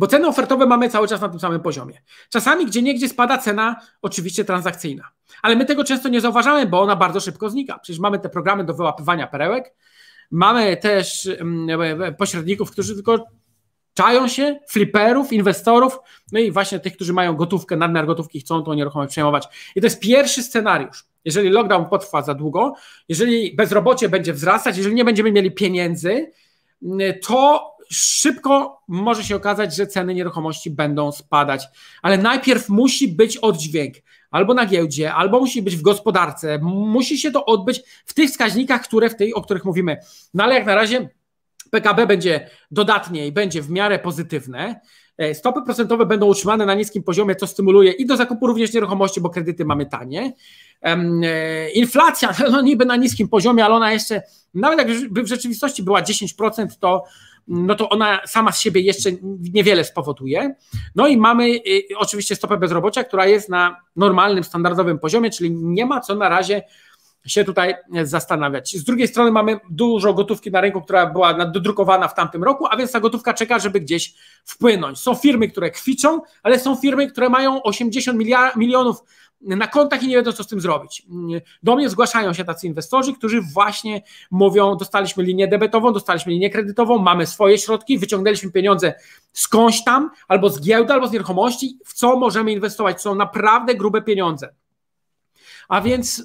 Bo ceny ofertowe mamy cały czas na tym samym poziomie. Czasami gdzie niegdzie spada cena, oczywiście transakcyjna, ale my tego często nie zauważamy, bo ona bardzo szybko znika. Przecież mamy te programy do wyłapywania perełek, mamy też mm, e, e, pośredników, którzy tylko czają się, fliperów, inwestorów, no i właśnie tych, którzy mają gotówkę, nadmiar gotówki, chcą tą nieruchomość przejmować. I to jest pierwszy scenariusz. Jeżeli lockdown potrwa za długo, jeżeli bezrobocie będzie wzrastać, jeżeli nie będziemy mieli pieniędzy, mm, to szybko może się okazać, że ceny nieruchomości będą spadać, ale najpierw musi być oddźwięk albo na giełdzie, albo musi być w gospodarce. Musi się to odbyć w tych wskaźnikach, które w tej, o których mówimy. No ale jak na razie PKB będzie dodatnie i będzie w miarę pozytywne. E, stopy procentowe będą utrzymane na niskim poziomie, co stymuluje i do zakupu również nieruchomości, bo kredyty mamy tanie. E, inflacja, no niby na niskim poziomie, ale ona jeszcze, nawet jakby w rzeczywistości była 10%, to no to ona sama z siebie jeszcze niewiele spowoduje. No i mamy y, oczywiście stopę bezrobocia, która jest na normalnym, standardowym poziomie, czyli nie ma co na razie się tutaj zastanawiać. Z drugiej strony mamy dużo gotówki na rynku, która była dodrukowana w tamtym roku, a więc ta gotówka czeka, żeby gdzieś wpłynąć. Są firmy, które kwiczą, ale są firmy, które mają 80 milionów na kontach i nie wiedzą, co z tym zrobić. Do mnie zgłaszają się tacy inwestorzy, którzy właśnie mówią: Dostaliśmy linię debetową, dostaliśmy linię kredytową, mamy swoje środki, wyciągnęliśmy pieniądze skądś tam, albo z giełdy, albo z nieruchomości, w co możemy inwestować. To są naprawdę grube pieniądze. A więc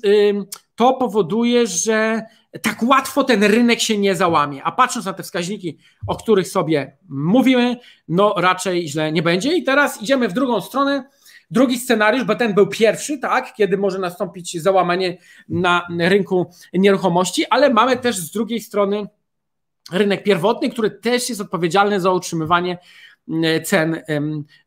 to powoduje, że tak łatwo ten rynek się nie załamie. A patrząc na te wskaźniki, o których sobie mówimy, no raczej źle nie będzie. I teraz idziemy w drugą stronę Drugi scenariusz, bo ten był pierwszy, tak, kiedy może nastąpić załamanie na rynku nieruchomości, ale mamy też z drugiej strony rynek pierwotny, który też jest odpowiedzialny za utrzymywanie cen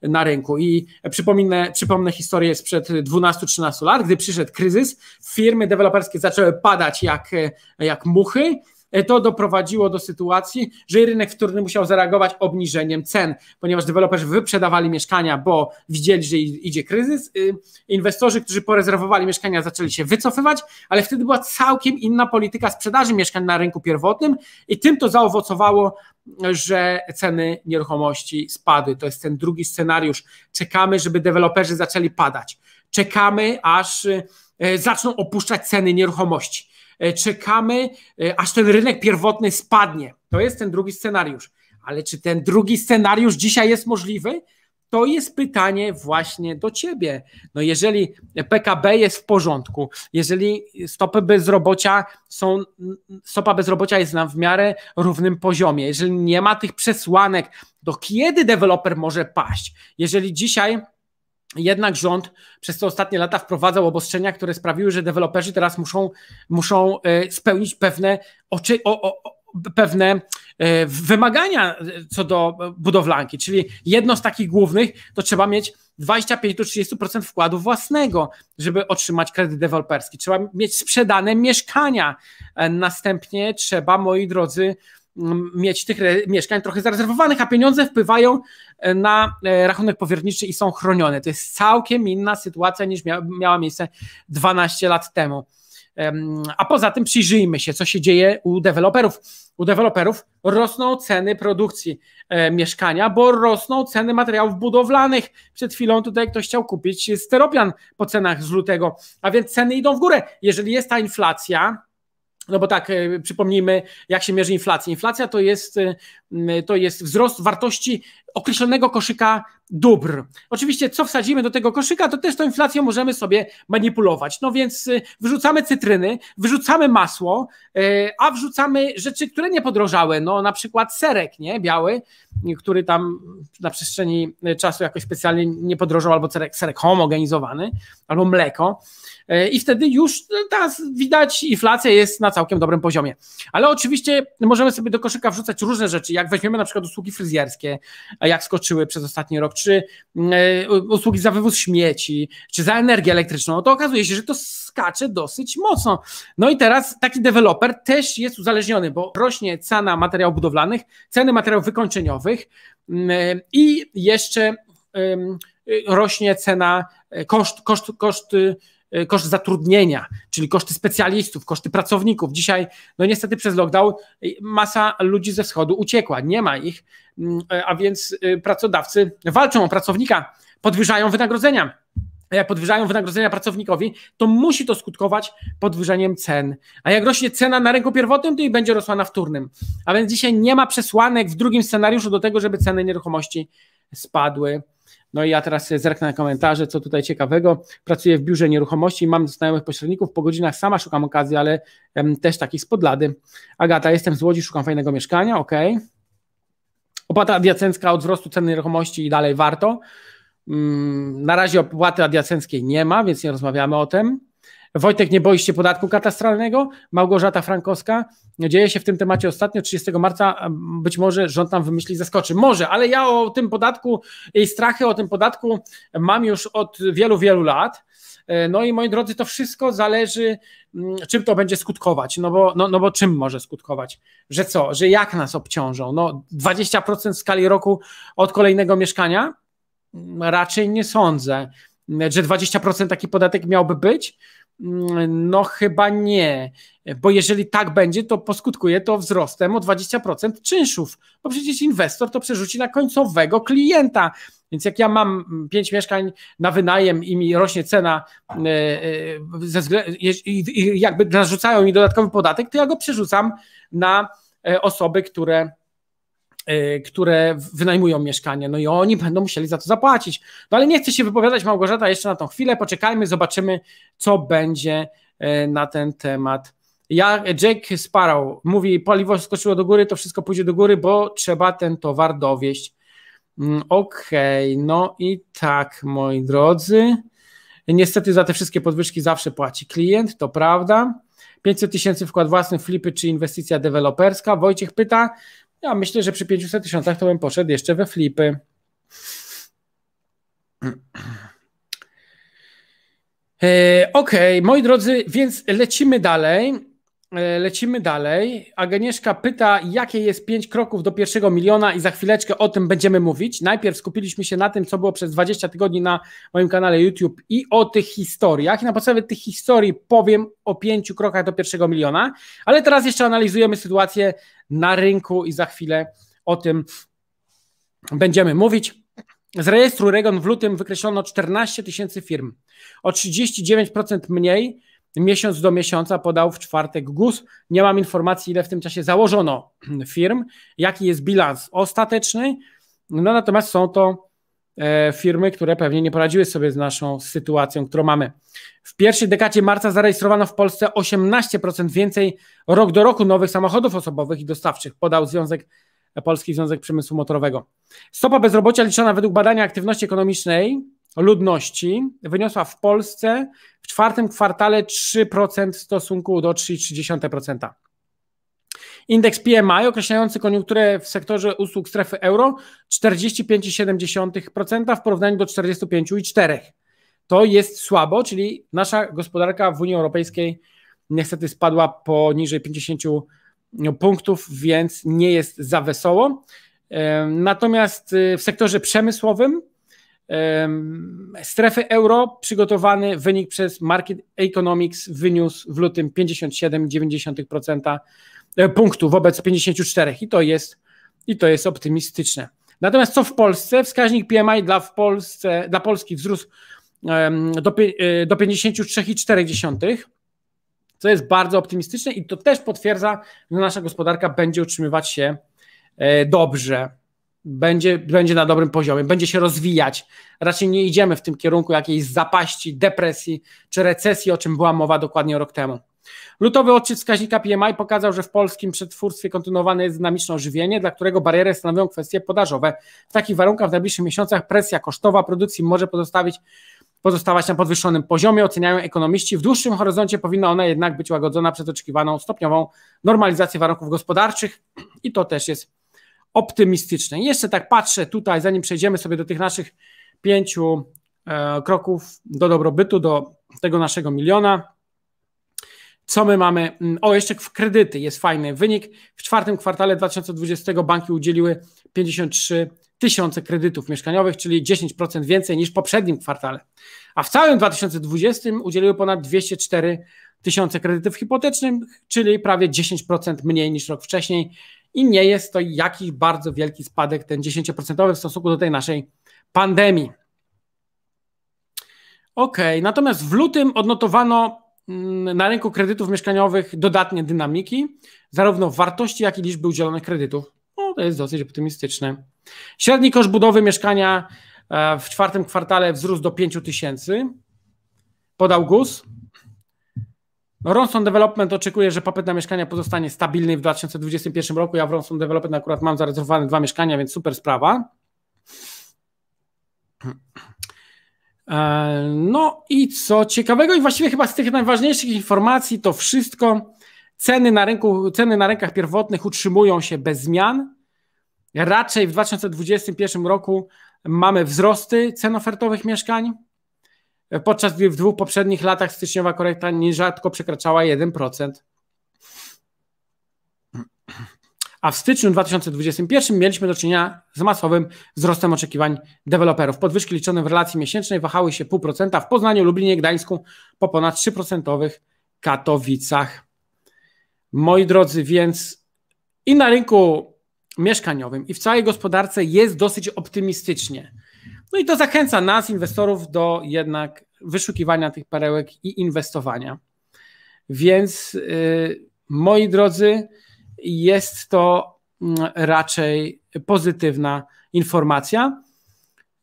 na rynku. I przypomnę, przypomnę historię sprzed 12-13 lat, gdy przyszedł kryzys, firmy deweloperskie zaczęły padać jak, jak muchy, E, to doprowadziło do sytuacji, że rynek wtórny musiał zareagować obniżeniem cen, ponieważ deweloperzy wyprzedawali mieszkania, bo widzieli, że idzie kryzys. Y, inwestorzy, którzy porezerwowali mieszkania, zaczęli się wycofywać, ale wtedy była całkiem inna polityka sprzedaży mieszkań na rynku pierwotnym i tym to zaowocowało że ceny nieruchomości spadły. To jest ten drugi scenariusz. Czekamy, żeby deweloperzy zaczęli padać. Czekamy, aż y, zaczną opuszczać ceny nieruchomości. E, czekamy, e, aż ten rynek pierwotny spadnie. To jest ten drugi scenariusz. Ale czy ten drugi scenariusz dzisiaj jest możliwy? To jest pytanie właśnie do ciebie. No jeżeli PKB jest w porządku, jeżeli stopy bezrobocia są, stopa bezrobocia jest na w miarę równym poziomie, jeżeli nie ma tych przesłanek, to kiedy deweloper może paść? Jeżeli dzisiaj jednak rząd przez te ostatnie lata wprowadzał obostrzenia, które sprawiły, że deweloperzy teraz muszą, muszą e, spełnić pewne oczy, o, o, pewne e, wymagania e, co do budowlanki, czyli jedno z takich głównych to trzeba mieć 25 30% wkładu własnego, żeby otrzymać kredyt deweloperski. Trzeba mieć sprzedane mieszkania. Następnie trzeba, moi drodzy, mieć tych mieszkań trochę zarezerwowanych, a pieniądze wpływają e, na e, rachunek powierniczy i są chronione. To jest całkiem inna sytuacja niż mia miała miejsce 12 lat temu. A poza tym przyjrzyjmy się, co się dzieje u deweloperów. U deweloperów rosną ceny produkcji e, mieszkania, bo rosną ceny materiałów budowlanych. Przed chwilą tutaj ktoś chciał kupić steropian po cenach z lutego, a więc ceny idą w górę. Jeżeli jest ta inflacja, no bo tak, e, przypomnijmy, jak się mierzy inflacja. Inflacja to jest, e, to jest wzrost wartości określonego koszyka dóbr. Oczywiście, co wsadzimy do tego koszyka, to też tą inflacją możemy sobie manipulować. No więc y, wyrzucamy cytryny, wyrzucamy masło, y, a wrzucamy rzeczy, które nie podrożały. No na przykład serek, nie? Biały, który tam na przestrzeni czasu jakoś specjalnie nie podrożał, albo serek, serek homogenizowany, albo mleko. Y, I wtedy już ta, widać, inflacja jest na całkiem dobrym poziomie. Ale oczywiście możemy sobie do koszyka wrzucać różne rzeczy, jak weźmiemy na przykład usługi fryzjerskie, jak skoczyły przez ostatni rok, czy mm, e, usługi za wywóz śmieci, czy za energię elektryczną, no to okazuje się, że to skacze dosyć mocno. No i teraz taki deweloper też jest uzależniony, bo rośnie cena materiałów budowlanych, ceny materiałów wykończeniowych mm, e, i jeszcze e, rośnie cena, koszt, koszt, koszt Y, koszt zatrudnienia, czyli koszty specjalistów, koszty pracowników. Dzisiaj, no niestety przez lockdown y, masa ludzi ze wschodu uciekła, nie ma ich, mm, y, a więc pracodawcy walczą o pracownika, podwyższają wynagrodzenia jak podwyższają wynagrodzenia pracownikowi, to musi to skutkować podwyższeniem cen. A jak rośnie cena na rynku pierwotnym, to i będzie rosła na wtórnym. A więc dzisiaj nie ma przesłanek w drugim scenariuszu do tego, żeby ceny nieruchomości spadły. No i ja teraz zerknę na komentarze, co tutaj ciekawego. Pracuję w biurze nieruchomości, mam znajomych pośredników, po godzinach sama szukam okazji, ale też takich spod lady. Agata, jestem z Łodzi, szukam fajnego mieszkania, ok. Opłata adiacencka od wzrostu ceny nieruchomości i dalej warto. Mm, na razie opłaty adiacenckiej nie ma, więc nie rozmawiamy o tym. Wojtek, nie boisz się podatku katastralnego? Małgorzata Frankowska. Dzieje się w tym temacie ostatnio, 30 marca. Być może rząd tam wymyśli, zaskoczy. Może, ale ja o tym podatku i strachy o tym podatku mam już od wielu, wielu lat. No i moi drodzy, to wszystko zależy, mm, czym to będzie skutkować. No bo, no, no bo czym może skutkować? Że co? Że jak nas obciążą? No 20% w skali roku od kolejnego mieszkania? Mm, raczej nie sądzę, że 20% taki podatek miałby być. Mm, no chyba nie, bo jeżeli tak będzie, to poskutkuje to wzrostem o 20% czynszów, bo przecież inwestor to przerzuci na końcowego klienta. Więc jak ja mam mm, pięć mieszkań na wynajem i mi rośnie cena e, e, i jakby narzucają mi dodatkowy podatek, to ja go przerzucam na e, osoby, które E, które wynajmują mieszkanie, no i oni będą musieli za to zapłacić. No ale nie chcę się wypowiadać, Małgorzata, jeszcze na tą chwilę, poczekajmy, zobaczymy, co będzie e, na ten temat. Ja, Jack Sparrow mówi, paliwo skoczyło do góry, to wszystko pójdzie do góry, bo trzeba ten towar dowieść. Mm, okej, okay, no i tak, moi drodzy. Niestety za te wszystkie podwyżki zawsze płaci klient, to prawda. 500 tysięcy wkład własny, flipy czy inwestycja deweloperska. Wojciech pyta, ja myślę, że przy 500 tysiącach to bym poszedł jeszcze we flipy. E, okej, okay, moi drodzy, więc lecimy dalej. E, lecimy dalej. Agnieszka pyta, jakie jest pięć kroków do pierwszego miliona i za chwileczkę o tym będziemy mówić. Najpierw skupiliśmy się na tym, co było przez 20 tygodni na moim kanale YouTube i o tych historiach. I na podstawie tych historii powiem o pięciu krokach do pierwszego miliona, ale teraz jeszcze analizujemy sytuację na rynku i za chwilę o tym będziemy mówić. Z rejestru Regon w lutym wykreślono 14 tysięcy firm, o 39% mniej miesiąc do miesiąca podał w czwartek GUS. Nie mam informacji, ile w tym czasie założono firm, jaki jest bilans ostateczny. No natomiast są to e, firmy, które pewnie nie poradziły sobie z naszą sytuacją, którą mamy. W pierwszej dekadzie marca zarejestrowano w Polsce 18% więcej rok do roku nowych samochodów osobowych i dostawczych, podał Związek Polski Związek Przemysłu Motorowego. Stopa bezrobocia liczona według badania aktywności ekonomicznej ludności wyniosła w Polsce w czwartym kwartale 3% w stosunku do 3,3%. Indeks PMI określający koniunkturę w sektorze usług strefy euro 45,7% w porównaniu do 45,4%. To jest słabo, czyli nasza gospodarka w Unii Europejskiej niestety spadła poniżej 50 punktów, więc nie jest za wesoło. Natomiast y, w sektorze przemysłowym strefy euro przygotowany wynik przez Market Economics wyniósł w lutym 57,9% e, punktu wobec 54 i to jest i to jest optymistyczne. Natomiast co w Polsce? Wskaźnik PMI dla, w Polsce, dla Polski wzrósł do, e, do 53,4, co jest bardzo optymistyczne i to też potwierdza, że nasza gospodarka będzie utrzymywać się e, dobrze będzie, będzie na dobrym poziomie, będzie się rozwijać. Raczej nie idziemy w tym kierunku jakiejś zapaści, depresji czy recesji, o czym była mowa dokładnie rok temu. Lutowy odczyt wskaźnika PMI pokazał, że w polskim przetwórstwie kontynuowane jest dynamiczne ożywienie, dla którego barierę stanowią kwestie podażowe. W takich warunkach w najbliższych miesiącach presja kosztowa produkcji może pozostawić, pozostawać na podwyższonym poziomie, oceniają ekonomiści. W dłuższym horyzoncie powinna ona jednak być łagodzona przez oczekiwaną stopniową normalizację warunków gospodarczych i to też jest optymistyczne. jeszcze tak patrzę tutaj, zanim przejdziemy sobie do tych naszych pięciu e, kroków do dobrobytu, do tego naszego miliona. Co my mamy? Mm, o, jeszcze w kredyty jest fajny wynik. W czwartym kwartale 2020 banki udzieliły 53 tysiące kredytów mieszkaniowych, czyli 10% więcej niż w poprzednim kwartale. A w całym 2020 udzieliły ponad 204 tysiące kredytów hipotecznych, czyli prawie 10% mniej niż rok wcześniej i nie jest to jakiś bardzo wielki spadek, ten 10% w stosunku do tej naszej pandemii. Ok, natomiast w lutym odnotowano mm, na rynku kredytów mieszkaniowych dodatnie dynamiki, zarówno wartości, jak i liczby udzielonych kredytów. No, to jest dosyć optymistyczne. Średni koszt budowy mieszkania e, w czwartym kwartale wzrósł do 5 tysięcy, podał GUS. No, Ronson Development oczekuje, że popyt na mieszkania pozostanie stabilny w 2021 roku. Ja w Ronson Development akurat mam zarezerwowane dwa mieszkania, więc super sprawa. E, no i co ciekawego, i właściwie chyba z tych najważniejszych informacji to wszystko. Ceny na, rynku, ceny na rynkach pierwotnych utrzymują się bez zmian. Raczej w 2021 roku mamy wzrosty cen ofertowych mieszkań podczas gdy w dwóch poprzednich latach styczniowa korekta nierzadko przekraczała 1%. A w styczniu 2021 mieliśmy do czynienia z masowym wzrostem oczekiwań deweloperów. Podwyżki liczone w relacji miesięcznej wahały się 0,5% w Poznaniu, Lublinie, Gdańsku po ponad 3% Katowicach. Moi drodzy, więc i na rynku mieszkaniowym, i w całej gospodarce jest dosyć optymistycznie. No i to zachęca nas, inwestorów, do jednak wyszukiwania tych perełek i inwestowania. Więc y, moi drodzy, jest to mm, raczej pozytywna informacja.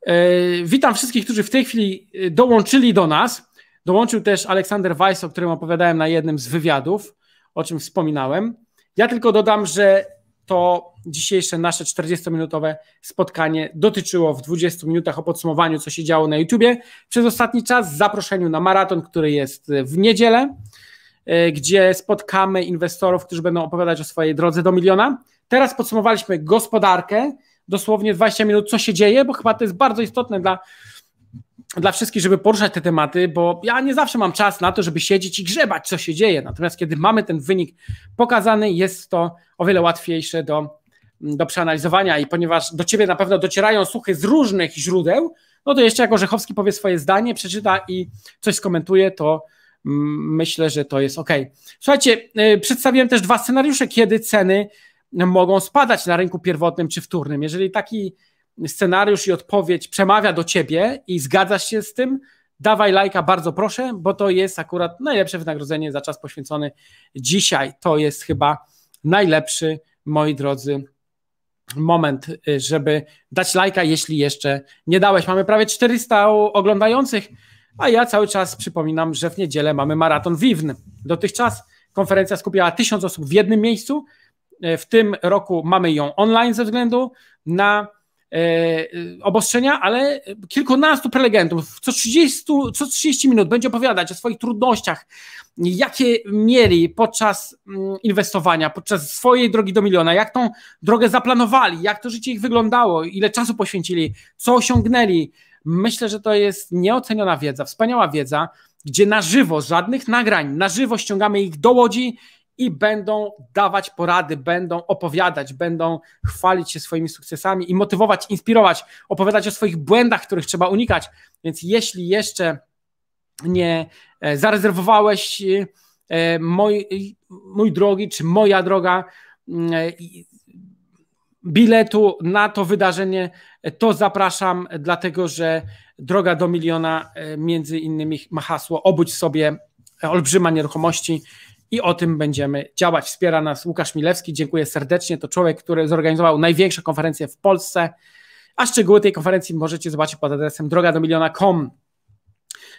Y, witam wszystkich, którzy w tej chwili y, dołączyli do nas. Dołączył też Aleksander Weiss, o którym opowiadałem na jednym z wywiadów, o czym wspominałem. Ja tylko dodam, że to dzisiejsze nasze 40-minutowe spotkanie dotyczyło w 20 minutach o podsumowaniu, co się działo na YouTubie przez ostatni czas, zaproszeniu na maraton, który jest e, w niedzielę, e, gdzie spotkamy inwestorów, którzy będą opowiadać o swojej drodze do miliona. Teraz podsumowaliśmy gospodarkę, dosłownie 20 minut, co się dzieje, bo chyba to jest bardzo istotne dla dla wszystkich, żeby poruszać te tematy, bo ja nie zawsze mam czas na to, żeby siedzieć i grzebać, co się dzieje. Natomiast kiedy mamy ten wynik pokazany, jest to o wiele łatwiejsze do, do przeanalizowania. I ponieważ do ciebie na pewno docierają słuchy z różnych źródeł, no to jeszcze jak Orzechowski powie swoje zdanie, przeczyta i coś skomentuje, to mm, myślę, że to jest ok. Słuchajcie, y, przedstawiłem też dwa scenariusze, kiedy ceny mogą spadać na rynku pierwotnym czy wtórnym. Jeżeli taki scenariusz i odpowiedź przemawia do ciebie i zgadzasz się z tym, dawaj lajka, bardzo proszę, bo to jest akurat najlepsze wynagrodzenie za czas poświęcony dzisiaj. To jest chyba najlepszy, moi drodzy, moment, żeby dać lajka, jeśli jeszcze nie dałeś. Mamy prawie 400 oglądających, a ja cały czas przypominam, że w niedzielę mamy maraton Wiwn. Dotychczas konferencja skupiała tysiąc osób w jednym miejscu. W tym roku mamy ją online ze względu na E, obostrzenia, ale kilkunastu prelegentów co 30, co 30 minut będzie opowiadać o swoich trudnościach, jakie mieli podczas mm, inwestowania, podczas swojej drogi do miliona, jak tą drogę zaplanowali, jak to życie ich wyglądało, ile czasu poświęcili, co osiągnęli. Myślę, że to jest nieoceniona wiedza, wspaniała wiedza, gdzie na żywo, żadnych nagrań, na żywo ściągamy ich do Łodzi i będą dawać porady, będą opowiadać, będą chwalić się swoimi sukcesami i motywować, inspirować, opowiadać o swoich błędach, których trzeba unikać. Więc jeśli jeszcze nie e, zarezerwowałeś, e, e, mój, mój drogi, czy moja droga, mm, biletu na to wydarzenie, to zapraszam, dlatego że droga do miliona między innymi ma hasło obudź sobie olbrzyma nieruchomości i o tym będziemy działać. Wspiera nas Łukasz Milewski, dziękuję serdecznie. To człowiek, który zorganizował największą konferencję w Polsce, a szczegóły tej konferencji możecie zobaczyć pod adresem drogadomiliona.com.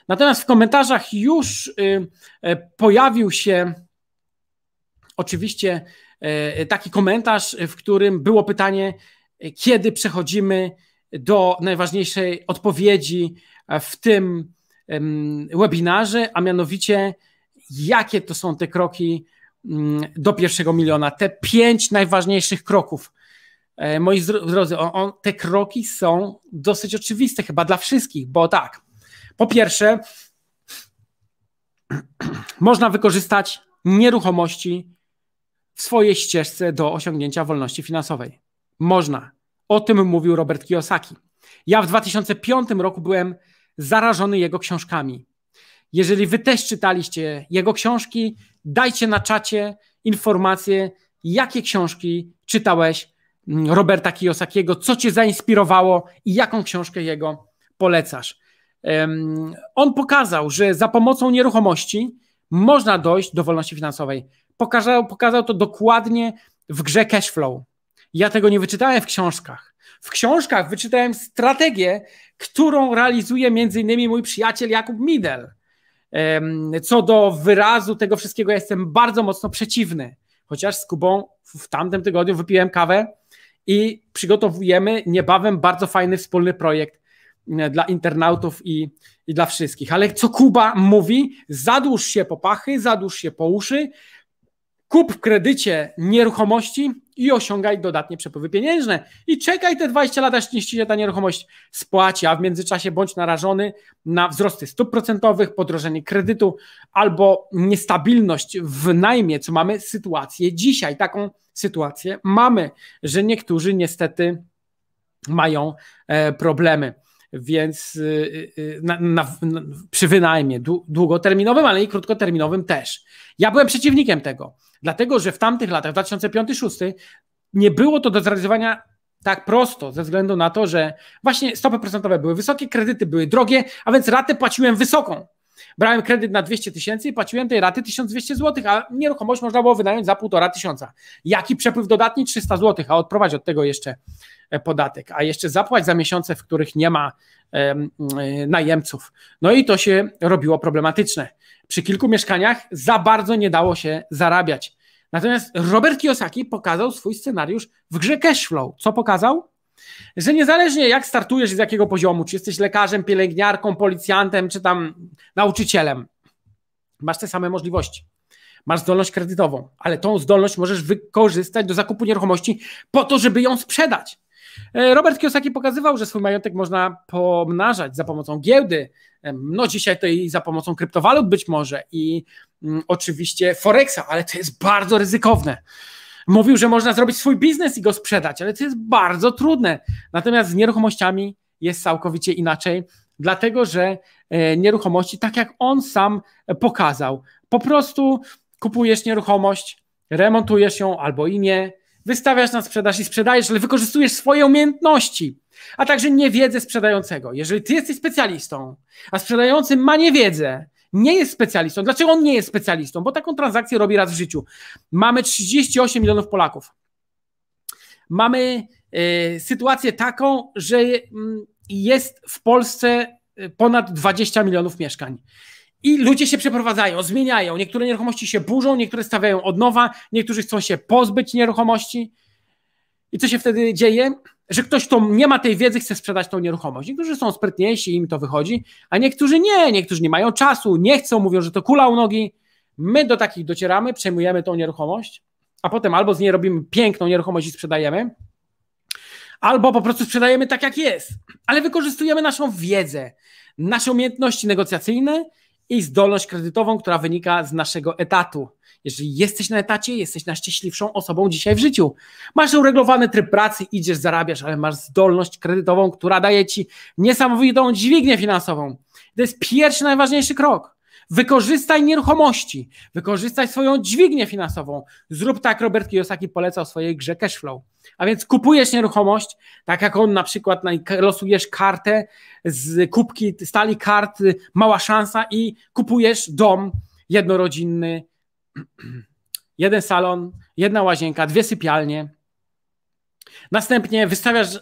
Natomiast w komentarzach już y, y, pojawił się oczywiście y, taki komentarz, w którym było pytanie, kiedy przechodzimy do najważniejszej odpowiedzi w tym webinarze, a mianowicie jakie to są te kroki mm, do pierwszego miliona, te pięć najważniejszych kroków. E, moi drodzy, on, on, te kroki są dosyć oczywiste chyba dla wszystkich, bo tak, po pierwsze, można wykorzystać nieruchomości w swojej ścieżce do osiągnięcia wolności finansowej. Można. O tym mówił Robert Kiyosaki. Ja w 2005 roku byłem zarażony jego książkami. Jeżeli wy też czytaliście jego książki, dajcie na czacie informacje, jakie książki czytałeś mm, Roberta Kiyosakiego, co cię zainspirowało i jaką książkę jego polecasz. on pokazał, że za pomocą nieruchomości można dojść do wolności finansowej. Pokazał, pokazał to dokładnie w grze Cashflow. Ja tego nie wyczytałem w książkach. W książkach wyczytałem strategię, którą realizuje m.in. mój przyjaciel Jakub Midel. Co do wyrazu tego wszystkiego, jestem bardzo mocno przeciwny. Chociaż z Kubą w tamtym tygodniu wypiłem kawę i przygotowujemy niebawem bardzo fajny wspólny projekt mm, dla internautów i, i dla wszystkich. Ale co Kuba mówi, zadłuż się po pachy, zadłuż się po uszy, Kup w kredycie nieruchomości i osiągaj dodatnie przepływy pieniężne. I czekaj te 20 lat, aż ci się ta nieruchomość spłaci, a w międzyczasie bądź narażony na wzrosty stóp procentowych, podrożenie kredytu albo niestabilność w najmie, co mamy sytuację dzisiaj. Taką sytuację mamy, że niektórzy niestety mają e, problemy więc y, y, y, na, na, na, przy wynajmie długoterminowym, ale i krótkoterminowym też. Ja byłem przeciwnikiem tego, dlatego że w tamtych latach, 2005-2006, nie było to do zrealizowania tak prosto, ze względu na to, że właśnie stopy procentowe były wysokie, kredyty były drogie, a więc ratę płaciłem wysoką. Brałem kredyt na 200 tysięcy i płaciłem tej raty 1200 zł, a nieruchomość można było wynająć za półtora tysiąca. Jaki przepływ dodatni? 300 zł, a odprowadź od tego jeszcze e, podatek, a jeszcze zapłać za miesiące, w których nie ma um, najemców. No i to się robiło problematyczne. Przy kilku mieszkaniach za bardzo nie dało się zarabiać. Natomiast Robert Kiyosaki pokazał swój scenariusz w grze Cashflow. Co pokazał? Że niezależnie jak startujesz z jakiego poziomu, czy jesteś lekarzem, pielęgniarką, policjantem, czy tam nauczycielem, masz te same możliwości. Masz zdolność kredytową, ale tą zdolność możesz wykorzystać do zakupu nieruchomości po to, żeby ją sprzedać. E, Robert Kiosaki pokazywał, że swój majątek można pomnażać za pomocą giełdy, e, no dzisiaj to i za pomocą kryptowalut być może i mm, oczywiście Forexa, ale to jest bardzo ryzykowne. Mówił, że można zrobić swój biznes i go sprzedać, ale to jest bardzo trudne. Natomiast z nieruchomościami jest całkowicie inaczej, dlatego że e, nieruchomości, tak jak on sam pokazał, po prostu kupujesz nieruchomość, remontujesz ją albo i nie, wystawiasz na sprzedaż i sprzedajesz, ale wykorzystujesz swoje umiejętności, a także niewiedzę sprzedającego. Jeżeli ty jesteś specjalistą, a sprzedający ma niewiedzę, nie jest specjalistą. Dlaczego on nie jest specjalistą? Bo taką transakcję robi raz w życiu. Mamy 38 milionów Polaków. Mamy e, sytuację taką, że mm, jest w Polsce e, ponad 20 milionów mieszkań. I ludzie się przeprowadzają, zmieniają. Niektóre nieruchomości się burzą, niektóre stawiają od nowa, niektórzy chcą się pozbyć nieruchomości. I co się wtedy dzieje? że ktoś, kto nie ma tej wiedzy, chce sprzedać tą nieruchomość. Niektórzy są sprytniejsi i im to wychodzi, a niektórzy nie, niektórzy nie mają czasu, nie chcą, mówią, że to kula u nogi. My do takich docieramy, przejmujemy tą nieruchomość, a potem albo z niej robimy piękną nieruchomość i sprzedajemy, albo po prostu sprzedajemy tak, jak jest, ale wykorzystujemy naszą wiedzę, nasze umiejętności negocjacyjne i zdolność kredytową, która wynika z naszego etatu. Jeżeli jesteś na etacie, jesteś najszczęśliwszą osobą dzisiaj w życiu. Masz uregulowany tryb pracy, idziesz, zarabiasz, ale masz zdolność kredytową, która daje ci niesamowitą dźwignię finansową. To jest pierwszy, najważniejszy krok. Wykorzystaj nieruchomości, wykorzystaj swoją dźwignię finansową. Zrób tak, Robert Kiyosaki polecał w swojej grze Cashflow. A więc kupujesz nieruchomość, tak jak on na przykład losujesz kartę z kubki stali kart, mała szansa i kupujesz dom jednorodzinny, jeden salon, jedna łazienka, dwie sypialnie. Następnie wystawiasz,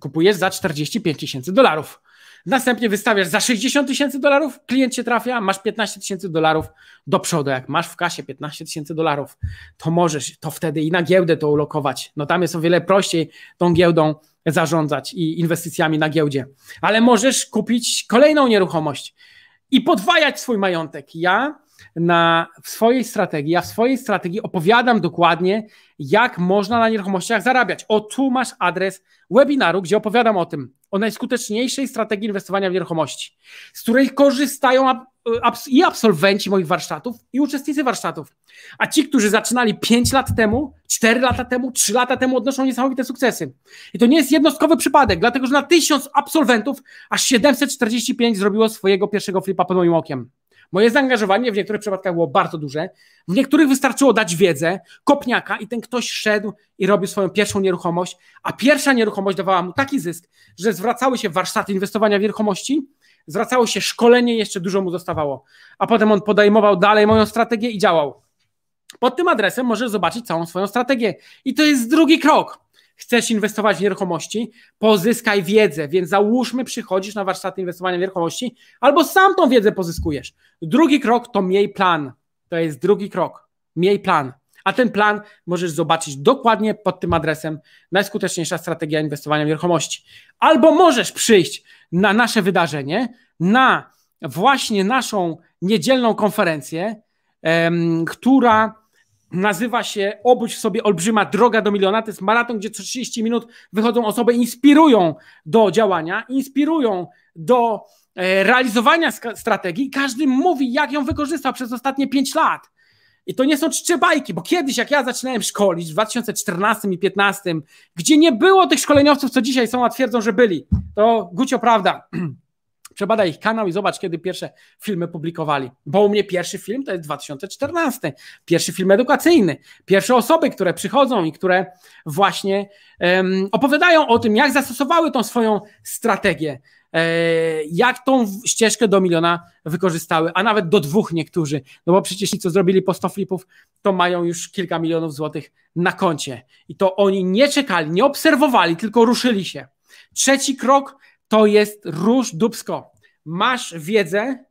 kupujesz za 45 tysięcy dolarów. Następnie wystawiasz za 60 tysięcy dolarów, klient się trafia, masz 15 tysięcy dolarów do przodu. Jak masz w kasie 15 tysięcy dolarów, to możesz to wtedy i na giełdę to ulokować. No tam jest o wiele prościej tą giełdą zarządzać i inwestycjami na giełdzie. Ale możesz kupić kolejną nieruchomość i podwajać swój majątek. Ja na, w swojej strategii, ja w swojej strategii opowiadam dokładnie, jak można na nieruchomościach zarabiać. O, tu masz adres webinaru, gdzie opowiadam o tym, o najskuteczniejszej strategii inwestowania w nieruchomości, z której korzystają i absolwenci moich warsztatów, i uczestnicy warsztatów. A ci, którzy zaczynali 5 lat temu, 4 lata temu, 3 lata temu, odnoszą niesamowite sukcesy. I to nie jest jednostkowy przypadek, dlatego że na 1000 absolwentów aż 745 zrobiło swojego pierwszego flipa pod moim okiem. Moje zaangażowanie w niektórych przypadkach było bardzo duże, w niektórych wystarczyło dać wiedzę, kopniaka i ten ktoś szedł i robił swoją pierwszą nieruchomość, a pierwsza nieruchomość dawała mu taki zysk, że zwracały się warsztaty inwestowania w nieruchomości, zwracało się szkolenie, jeszcze dużo mu zostawało, a potem on podejmował dalej moją strategię i działał. Pod tym adresem możesz zobaczyć całą swoją strategię i to jest drugi krok chcesz inwestować w nieruchomości, pozyskaj wiedzę, więc załóżmy, przychodzisz na warsztaty inwestowania w nieruchomości, albo sam tą wiedzę pozyskujesz. Drugi krok to miej plan. To jest drugi krok. Miej plan. A ten plan możesz zobaczyć dokładnie pod tym adresem najskuteczniejsza strategia inwestowania w nieruchomości. Albo możesz przyjść na nasze wydarzenie, na właśnie naszą niedzielną konferencję, która nazywa się Obudź w sobie olbrzyma droga do miliona. To jest maraton, gdzie co 30 minut wychodzą osoby, inspirują do działania, inspirują do e, realizowania strategii. Każdy mówi, jak ją wykorzystał przez ostatnie 5 lat. I to nie są czcze bajki, bo kiedyś, jak ja zaczynałem szkolić w 2014 i 2015, gdzie nie było tych szkoleniowców, co dzisiaj są, a twierdzą, że byli, to gucio prawda. przebadaj ich kanał i zobacz, kiedy pierwsze filmy publikowali. Bo u mnie pierwszy film to jest 2014, pierwszy film edukacyjny, pierwsze osoby, które przychodzą i które właśnie um, opowiadają o tym, jak zastosowały tą swoją strategię, e, jak tą ścieżkę do miliona wykorzystały, a nawet do dwóch niektórzy, no bo przecież ci, co zrobili po 100 flipów, to mają już kilka milionów złotych na koncie. I to oni nie czekali, nie obserwowali, tylko ruszyli się. Trzeci krok to jest róż dubsko. Masz wiedzę,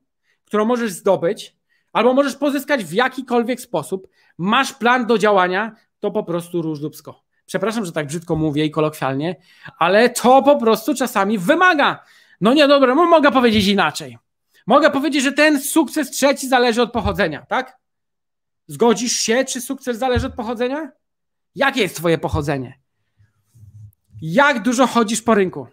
którą możesz zdobyć, albo możesz pozyskać w jakikolwiek sposób, masz plan do działania, to po prostu róż dubsko. Przepraszam, że tak brzydko mówię i kolokwialnie, ale to po prostu czasami wymaga. No nie, dobra, no mogę powiedzieć inaczej. Mogę powiedzieć, że ten sukces trzeci zależy od pochodzenia, tak? Zgodzisz się, czy sukces zależy od pochodzenia? Jakie jest Twoje pochodzenie? Jak dużo chodzisz po rynku?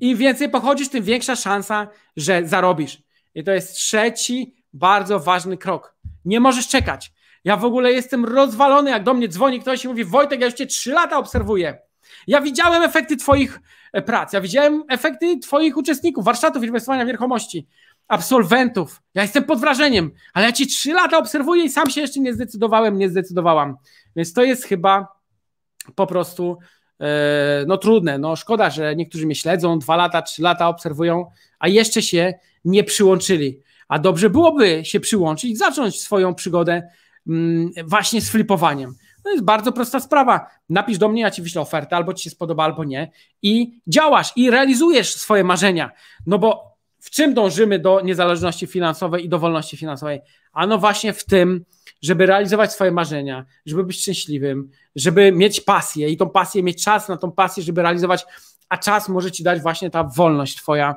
Im więcej pochodzisz, tym większa szansa, że zarobisz. I to jest trzeci bardzo ważny krok. Nie możesz czekać. Ja w ogóle jestem rozwalony, jak do mnie dzwoni ktoś i mówi: Wojtek, ja już cię trzy lata obserwuję. Ja widziałem efekty Twoich e, prac, ja widziałem efekty Twoich uczestników, warsztatów inwestowania w nieruchomości, absolwentów. Ja jestem pod wrażeniem, ale ja Ci trzy lata obserwuję i sam się jeszcze nie zdecydowałem, nie zdecydowałam. Więc to jest chyba po prostu E, no trudne, no szkoda, że niektórzy mnie śledzą, dwa lata, trzy lata obserwują, a jeszcze się nie przyłączyli. A dobrze byłoby się przyłączyć i zacząć swoją przygodę mm, właśnie z flipowaniem. To no jest bardzo prosta sprawa. Napisz do mnie, ja ci wyślę ofertę, albo ci się spodoba, albo nie, i działasz i realizujesz swoje marzenia. No bo w czym dążymy do niezależności finansowej i do wolności finansowej? Ano właśnie w tym, żeby realizować swoje marzenia, żeby być szczęśliwym, żeby mieć pasję i tą pasję, mieć czas na tą pasję, żeby realizować, a czas może ci dać właśnie ta wolność twoja.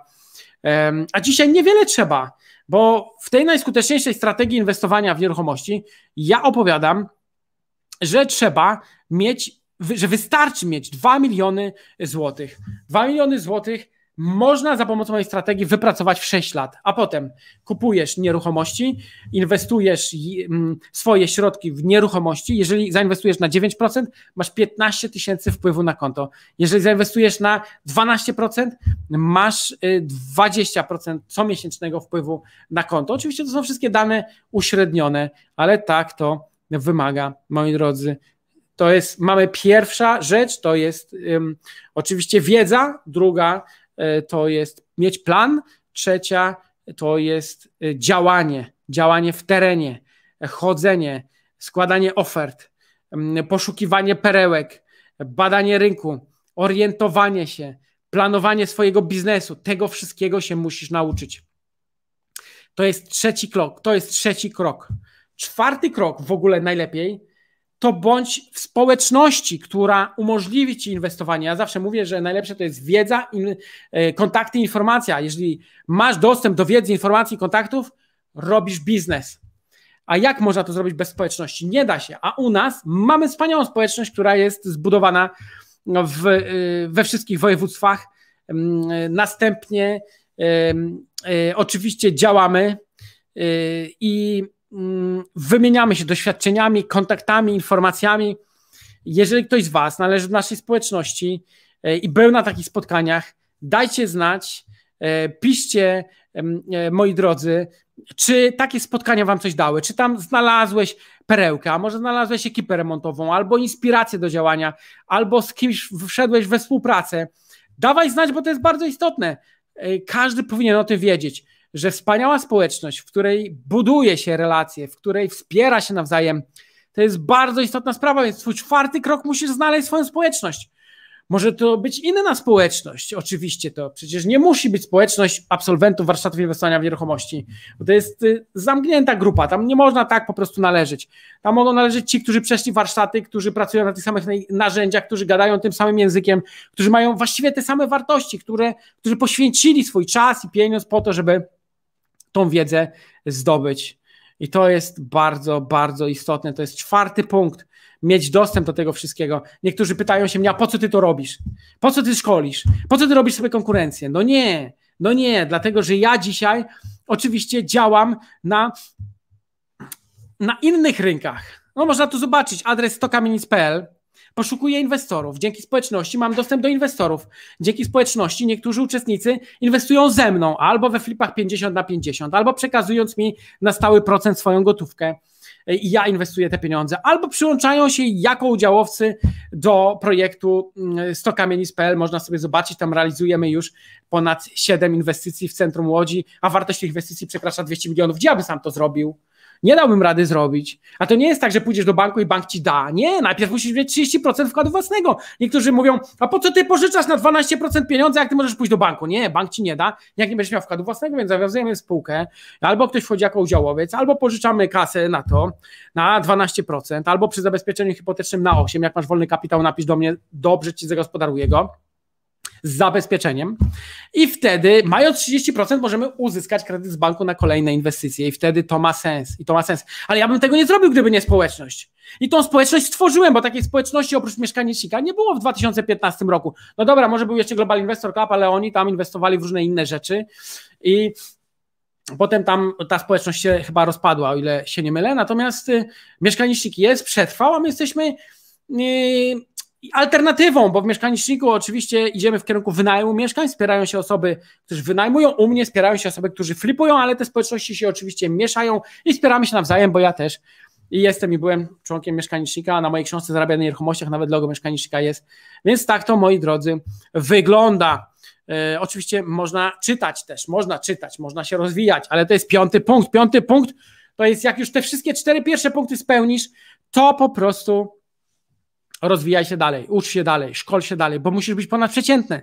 A dzisiaj niewiele trzeba, bo w tej najskuteczniejszej strategii inwestowania w nieruchomości ja opowiadam, że trzeba mieć, że wystarczy mieć 2 miliony złotych. 2 miliony złotych można za pomocą tej strategii wypracować w 6 lat, a potem kupujesz nieruchomości, inwestujesz mm, swoje środki w nieruchomości. Jeżeli zainwestujesz na 9%, masz 15 tysięcy wpływu na konto. Jeżeli zainwestujesz na 12%, masz 20% y, comiesięcznego wpływu na konto. Oczywiście to są wszystkie dane uśrednione, ale tak to wymaga, moi drodzy, to jest, mamy pierwsza rzecz, to jest um, oczywiście wiedza, druga E, to jest mieć plan, trzecia to jest e, działanie, działanie w terenie, chodzenie, składanie ofert, poszukiwanie perełek, badanie rynku, orientowanie się, planowanie swojego biznesu. Tego wszystkiego się musisz nauczyć. To jest trzeci krok, to jest trzeci krok. Czwarty krok w ogóle najlepiej to bądź w społeczności, która umożliwi ci inwestowanie. Ja zawsze mówię, że najlepsze to jest wiedza, e, kontakty, informacja. Jeżeli masz dostęp do wiedzy, informacji, kontaktów, robisz biznes. A jak można to zrobić bez społeczności? Nie da się. A u nas mamy wspaniałą społeczność, która jest zbudowana w, e, we wszystkich województwach. Mm, e, następnie oczywiście działamy i Mm, wymieniamy się doświadczeniami, kontaktami, informacjami. Jeżeli ktoś z Was należy do naszej społeczności e, i był na takich spotkaniach, dajcie znać, e, piszcie, e, moi drodzy, czy takie spotkania Wam coś dały, czy tam znalazłeś perełkę, a może znalazłeś ekipę remontową, albo inspirację do działania, albo z kimś wszedłeś we współpracę. Dawaj znać, bo to jest bardzo istotne. Każdy powinien o tym wiedzieć że wspaniała społeczność, w której buduje się relacje, w której wspiera się nawzajem, to jest bardzo istotna sprawa, więc twój czwarty krok musisz znaleźć swoją społeczność. Może to być inna społeczność, oczywiście to. Przecież nie musi być społeczność absolwentów warsztatów inwestowania w nieruchomości, bo to jest y, zamknięta grupa, tam nie można tak po prostu należeć. Tam mogą należeć ci, którzy przeszli warsztaty, którzy pracują na tych samych narzędziach, którzy gadają tym samym językiem, którzy mają właściwie te same wartości, które, którzy poświęcili swój czas i pieniądz po to, żeby tą wiedzę zdobyć. I to jest bardzo, bardzo istotne. To jest czwarty punkt. Mieć dostęp do tego wszystkiego. Niektórzy pytają się mnie, a po co ty to robisz? Po co ty szkolisz? Po co ty robisz sobie konkurencję? No nie, no nie, dlatego że ja dzisiaj oczywiście działam na, na innych rynkach. No można tu zobaczyć adres stokamienic.pl poszukuję inwestorów. Dzięki społeczności mam dostęp do inwestorów. Dzięki społeczności niektórzy uczestnicy inwestują ze mną albo we flipach 50 na 50, albo przekazując mi na stały procent swoją gotówkę e, i ja inwestuję te pieniądze, albo przyłączają się jako udziałowcy do projektu 100 mm, kamienic.pl. Można sobie zobaczyć, tam realizujemy już ponad 7 inwestycji w centrum Łodzi, a wartość tych inwestycji przekracza 200 milionów. Gdzie ja bym sam to zrobił? Nie dałbym rady zrobić. A to nie jest tak, że pójdziesz do banku i bank ci da. Nie, najpierw musisz mieć 30% wkładu własnego. Niektórzy mówią, a po co ty pożyczasz na 12% pieniądze, jak ty możesz pójść do banku? Nie, bank ci nie da, jak nie będziesz miał wkładu własnego, więc zawiązujemy spółkę. Albo ktoś wchodzi jako udziałowiec, albo pożyczamy kasę na to, na 12%, albo przy zabezpieczeniu hipotecznym na 8%. Jak masz wolny kapitał, napisz do mnie, dobrze ci zagospodaruję go z zabezpieczeniem i wtedy mając 30% możemy uzyskać kredyt z banku na kolejne inwestycje i wtedy to ma sens i to ma sens. Ale ja bym tego nie zrobił, gdyby nie społeczność. I tą społeczność stworzyłem, bo takiej społeczności oprócz mieszkaniecika nie było w 2015 roku. No dobra, może był jeszcze Global Investor Club, ale oni tam inwestowali w różne inne rzeczy i Potem tam ta społeczność się chyba rozpadła, o ile się nie mylę. Natomiast y, jest, przetrwał, a my jesteśmy y, alternatywą, bo w mieszkaniczniku oczywiście idziemy w kierunku wynajmu mieszkań, wspierają się osoby, którzy wynajmują u mnie, wspierają się osoby, którzy flipują, ale te społeczności się oczywiście mieszają i wspieramy się nawzajem, bo ja też i jestem i byłem członkiem mieszkanicznika, a na mojej książce zarabia na nieruchomościach nawet logo mieszkanicznika jest, więc tak to moi drodzy wygląda. E, oczywiście można czytać też, można czytać, można się rozwijać, ale to jest piąty punkt. Piąty punkt to jest jak już te wszystkie cztery pierwsze punkty spełnisz, to po prostu rozwijaj się dalej, ucz się dalej, szkol się dalej, bo musisz być ponadprzeciętny.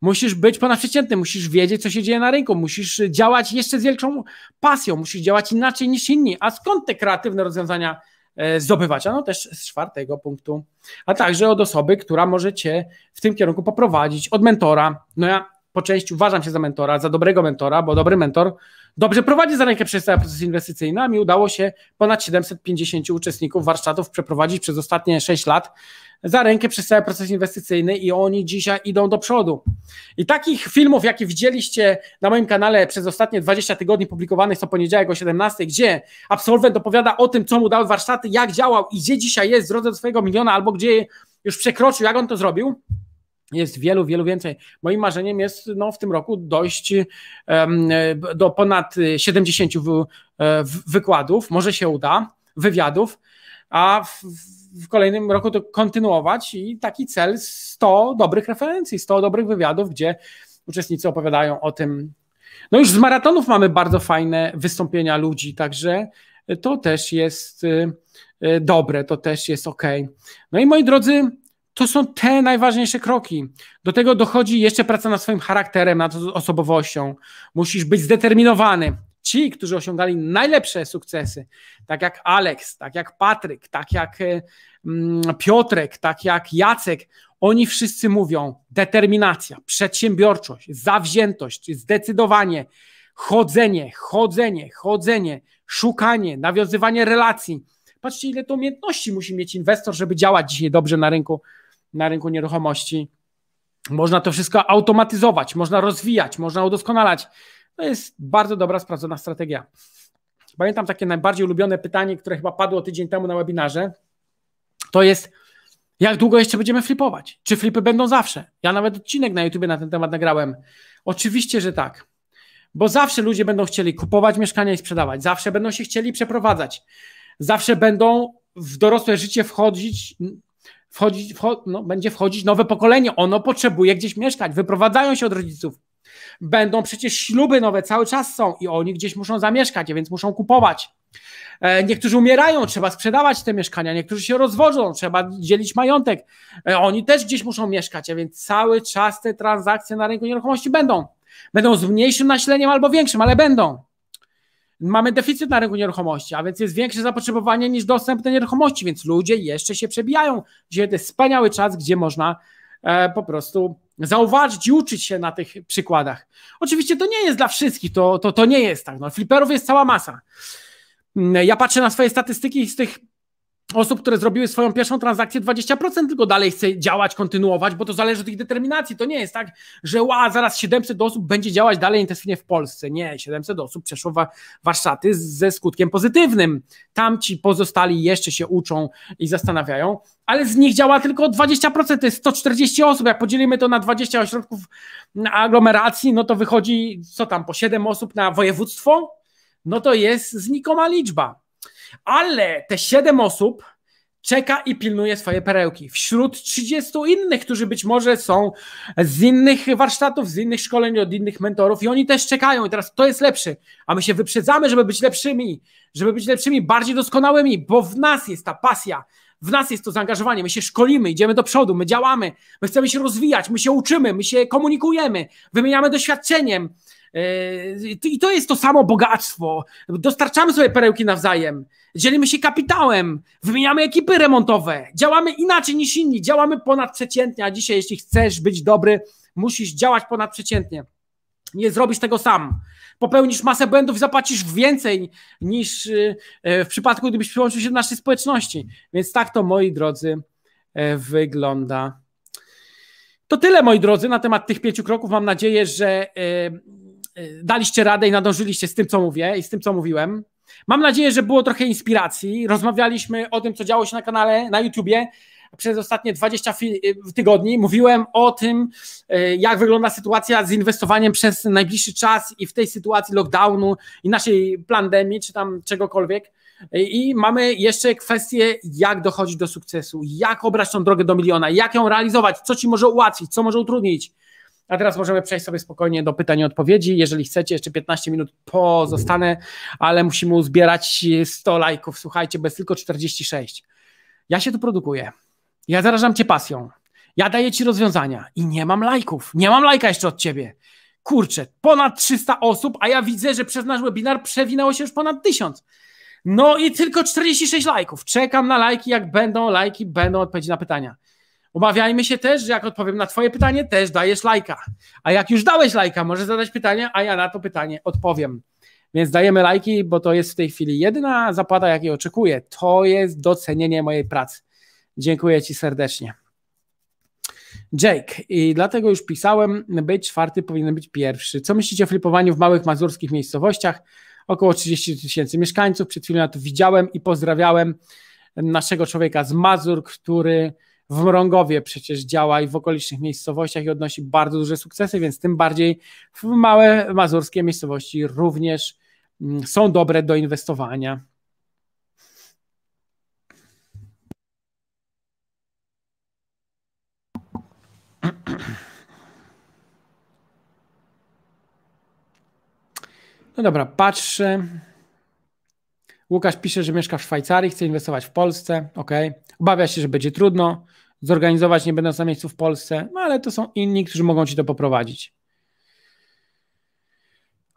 Musisz być ponadprzeciętny, musisz wiedzieć, co się dzieje na rynku, musisz działać jeszcze z większą pasją, musisz działać inaczej niż inni. A skąd te kreatywne rozwiązania e, zdobywać? A no też z czwartego punktu. A także od osoby, która może cię w tym kierunku poprowadzić, od mentora. No ja po części uważam się za mentora, za dobrego mentora, bo dobry mentor Dobrze prowadzi za rękę proces inwestycyjny, a Mi udało się ponad 750 uczestników warsztatów przeprowadzić przez ostatnie 6 lat za rękę przez cały proces inwestycyjny i oni dzisiaj idą do przodu. I takich filmów, jakie widzieliście na moim kanale przez ostatnie 20 tygodni publikowanych co poniedziałek o 17, gdzie absolwent opowiada o tym, co mu dały warsztaty, jak działał i gdzie dzisiaj jest w drodze do swojego miliona albo gdzie już przekroczył, jak on to zrobił – jest wielu, wielu więcej. Moim marzeniem jest no, w tym roku dojść um, do ponad 70 w, e, w wykładów, może się uda, wywiadów, a w, w, kolejnym roku to kontynuować i taki cel 100 dobrych referencji, 100 dobrych wywiadów, gdzie uczestnicy opowiadają o tym. No już z maratonów mamy bardzo fajne wystąpienia ludzi, także to też jest e, dobre, to też jest ok. No i moi drodzy, to są te najważniejsze kroki. Do tego dochodzi jeszcze praca nad swoim charakterem, nad osobowością. Musisz być zdeterminowany. Ci, którzy osiągali najlepsze sukcesy, tak jak Alex, tak jak Patryk, tak jak y, mm, Piotrek, tak jak Jacek, oni wszyscy mówią: determinacja, przedsiębiorczość, zawziętość, zdecydowanie, chodzenie, chodzenie, chodzenie, szukanie, nawiązywanie relacji. Patrzcie, ile to umiejętności musi mieć inwestor, żeby działać dzisiaj dobrze na rynku na rynku nieruchomości. Można to wszystko automatyzować, można rozwijać, można udoskonalać. To jest bardzo dobra, sprawdzona strategia. Pamiętam takie najbardziej ulubione pytanie, które chyba padło tydzień temu na webinarze. To jest, jak długo jeszcze będziemy flipować? Czy flipy będą zawsze? Ja nawet odcinek na YouTube na ten temat nagrałem. Oczywiście, że tak. Bo zawsze ludzie będą chcieli kupować mieszkania i sprzedawać. Zawsze będą się chcieli przeprowadzać. Zawsze będą w dorosłe życie wchodzić wchodzi, wcho, no, będzie wchodzić nowe pokolenie, ono potrzebuje gdzieś mieszkać, wyprowadzają się od rodziców. Będą przecież śluby nowe, cały czas są i oni gdzieś muszą zamieszkać, więc muszą kupować. E, niektórzy umierają, trzeba sprzedawać te mieszkania, niektórzy się rozwodzą, trzeba dzielić majątek. E, oni też gdzieś muszą mieszkać, a więc cały czas te transakcje na rynku nieruchomości będą. Będą z mniejszym nasileniem albo większym, ale będą mamy deficyt na rynku nieruchomości, a więc jest większe zapotrzebowanie niż dostęp do nieruchomości, więc ludzie jeszcze się przebijają. Gdzie to jest wspaniały czas, gdzie można e, po prostu zauważyć i uczyć się na tych przykładach. Oczywiście to nie jest dla wszystkich, to, to, to nie jest tak. No, flipperów jest cała masa. Mm, ja patrzę na swoje statystyki z tych osób, które zrobiły swoją pierwszą transakcję, 20% tylko dalej chce działać, kontynuować, bo to zależy od ich determinacji. To nie jest tak, że ła, zaraz 700 osób będzie działać dalej intensywnie w Polsce. Nie, 700 osób przeszło wa warsztaty ze skutkiem pozytywnym. Tamci pozostali jeszcze się uczą i zastanawiają, ale z nich działa tylko 20%, to jest 140 osób. Jak podzielimy to na 20 ośrodków aglomeracji, no to wychodzi co tam, po 7 osób na województwo? No to jest znikoma liczba. Ale te siedem osób czeka i pilnuje swoje perełki. Wśród 30 innych, którzy być może są z innych warsztatów, z innych szkoleń, od innych mentorów i oni też czekają i teraz kto jest lepszy? A my się wyprzedzamy, żeby być lepszymi, żeby być lepszymi, bardziej doskonałymi, bo w nas jest ta pasja, w nas jest to zaangażowanie, my się szkolimy, idziemy do przodu, my działamy, my chcemy się rozwijać, my się uczymy, my się komunikujemy, wymieniamy doświadczeniem, Yy, I to jest to samo bogactwo. Dostarczamy sobie perełki nawzajem, dzielimy się kapitałem, wymieniamy ekipy remontowe, działamy inaczej niż inni, działamy ponadprzeciętnie, a dzisiaj jeśli chcesz być dobry, musisz działać ponadprzeciętnie. Nie zrobisz tego sam. Popełnisz masę błędów i zapłacisz więcej niż yy, yy, w przypadku, gdybyś przyłączył się do naszej społeczności. Więc tak to, moi drodzy, e, wygląda. To tyle, moi drodzy, na temat tych pięciu kroków. Mam nadzieję, że e, Y, daliście radę i nadążyliście z tym, co mówię i z tym, co mówiłem. Mam nadzieję, że było trochę inspiracji. Rozmawialiśmy o tym, co działo się na kanale, na YouTubie przez ostatnie 20 y, tygodni. Mówiłem o tym, y, jak wygląda sytuacja z inwestowaniem przez najbliższy czas i w tej sytuacji lockdownu i naszej pandemii, czy tam czegokolwiek. I mamy jeszcze kwestię, jak dochodzić do sukcesu, jak obrać tą drogę do miliona, jak ją realizować, co ci może ułatwić, co może utrudnić. A teraz możemy przejść sobie spokojnie do pytań i odpowiedzi. Jeżeli chcecie, jeszcze 15 minut pozostanę, ale musimy uzbierać 100 lajków. Słuchajcie, bez tylko 46. Ja się tu produkuję. Ja zarażam cię pasją. Ja daję ci rozwiązania i nie mam lajków. Nie mam lajka jeszcze od ciebie. Kurczę, ponad 300 osób, a ja widzę, że przez nasz webinar przewinęło się już ponad 1000. No i tylko 46 lajków. Czekam na lajki. Jak będą lajki, będą odpowiedzi na pytania. Umawiajmy się też, że jak odpowiem na Twoje pytanie, też dajesz lajka. A jak już dałeś lajka, możesz zadać pytanie, a ja na to pytanie odpowiem. Więc dajemy lajki, bo to jest w tej chwili jedyna zapłata, jakiej oczekuję. To jest docenienie mojej pracy. Dziękuję Ci serdecznie. Jake, i dlatego już pisałem, być czwarty powinien być pierwszy. Co myślicie o flipowaniu w małych mazurskich miejscowościach? Około 30 tysięcy mieszkańców. Przed chwilą ja to widziałem i pozdrawiałem naszego człowieka z Mazur, który w Mrągowie przecież działa i w okolicznych miejscowościach i odnosi bardzo duże sukcesy, więc tym bardziej małe mazurskie miejscowości również mm, są dobre do inwestowania. No dobra, patrzę. Łukasz pisze, że mieszka w Szwajcarii, chce inwestować w Polsce. Ok. Obawia się, że będzie trudno zorganizować, nie będąc na miejscu w Polsce, no ale to są inni, którzy mogą ci to poprowadzić.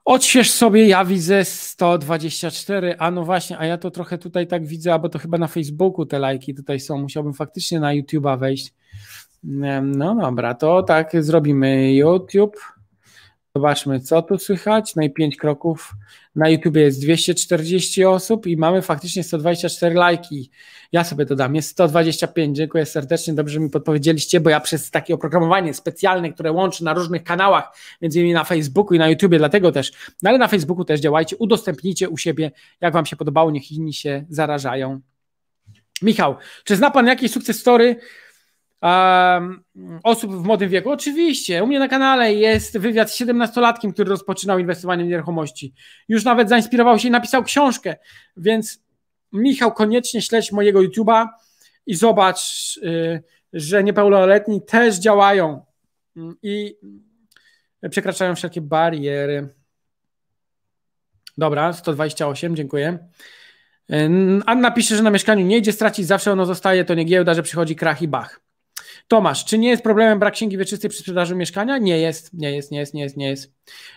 Odśwież sobie, ja widzę 124, a no właśnie, a ja to trochę tutaj tak widzę, bo to chyba na Facebooku te lajki tutaj są, musiałbym faktycznie na YouTube'a wejść. Mm, no dobra, to tak zrobimy YouTube. Zobaczmy, co tu słychać. No i 5 kroków. Na YouTube jest 240 osób i mamy faktycznie 124 lajki. Ja sobie dodam, jest 125. Dziękuję serdecznie, dobrze mi podpowiedzieliście, bo ja przez takie oprogramowanie specjalne, które łączy na różnych kanałach, między innymi na Facebooku i na YouTube, dlatego też. No ale na Facebooku też działajcie, udostępnijcie u siebie, jak Wam się podobało, niech inni się zarażają. Michał, czy zna Pan jakieś sukces story? osób w młodym wieku. Oczywiście, u mnie na kanale jest wywiad z 17-latkiem, który rozpoczynał inwestowanie w nieruchomości. Już nawet zainspirował się i napisał książkę, więc Michał, koniecznie śledź mojego YouTube'a i zobacz, y, że niepełnoletni też działają mm, i przekraczają wszelkie bariery. Dobra, 128, dziękuję. Anna pisze, że na mieszkaniu nie idzie stracić, zawsze ono zostaje, to nie giełda, że przychodzi krach i bach. Tomasz, czy nie jest problemem brak księgi wieczystej przy sprzedaży mieszkania? Nie jest, nie jest, nie jest, nie jest, nie jest.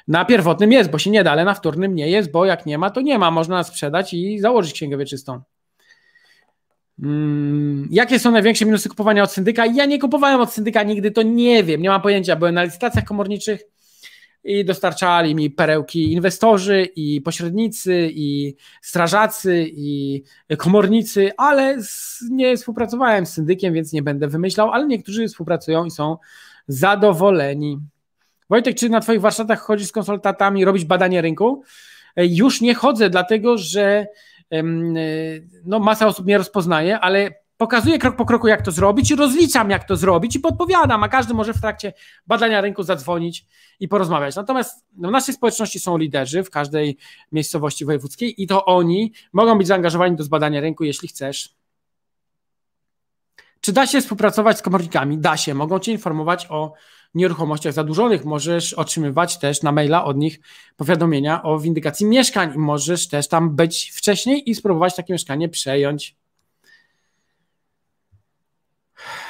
Na pierwotnym jest, bo się nie da, ale na wtórnym nie jest, bo jak nie ma, to nie ma. Można sprzedać i założyć księgę wieczystą. Hmm. Jakie są największe minusy kupowania od syndyka? Ja nie kupowałem od syndyka nigdy, to nie wiem, nie mam pojęcia. Byłem na licytacjach komorniczych, i dostarczali mi perełki inwestorzy i pośrednicy i strażacy i komornicy, ale nie współpracowałem z syndykiem, więc nie będę wymyślał, ale niektórzy współpracują i są zadowoleni. Wojtek, czy na Twoich warsztatach chodzisz z konsultantami robić badanie rynku? Już nie chodzę, dlatego że no, masa osób mnie rozpoznaje, ale pokazuję krok po kroku, jak to zrobić, rozliczam, jak to zrobić i podpowiadam, a każdy może w trakcie badania rynku zadzwonić i porozmawiać. Natomiast w naszej społeczności są liderzy w każdej miejscowości wojewódzkiej i to oni mogą być zaangażowani do zbadania rynku, jeśli chcesz. Czy da się współpracować z komornikami? Da się. Mogą cię informować o nieruchomościach zadłużonych. Możesz otrzymywać też na maila od nich powiadomienia o windykacji mieszkań. i Możesz też tam być wcześniej i spróbować takie mieszkanie przejąć.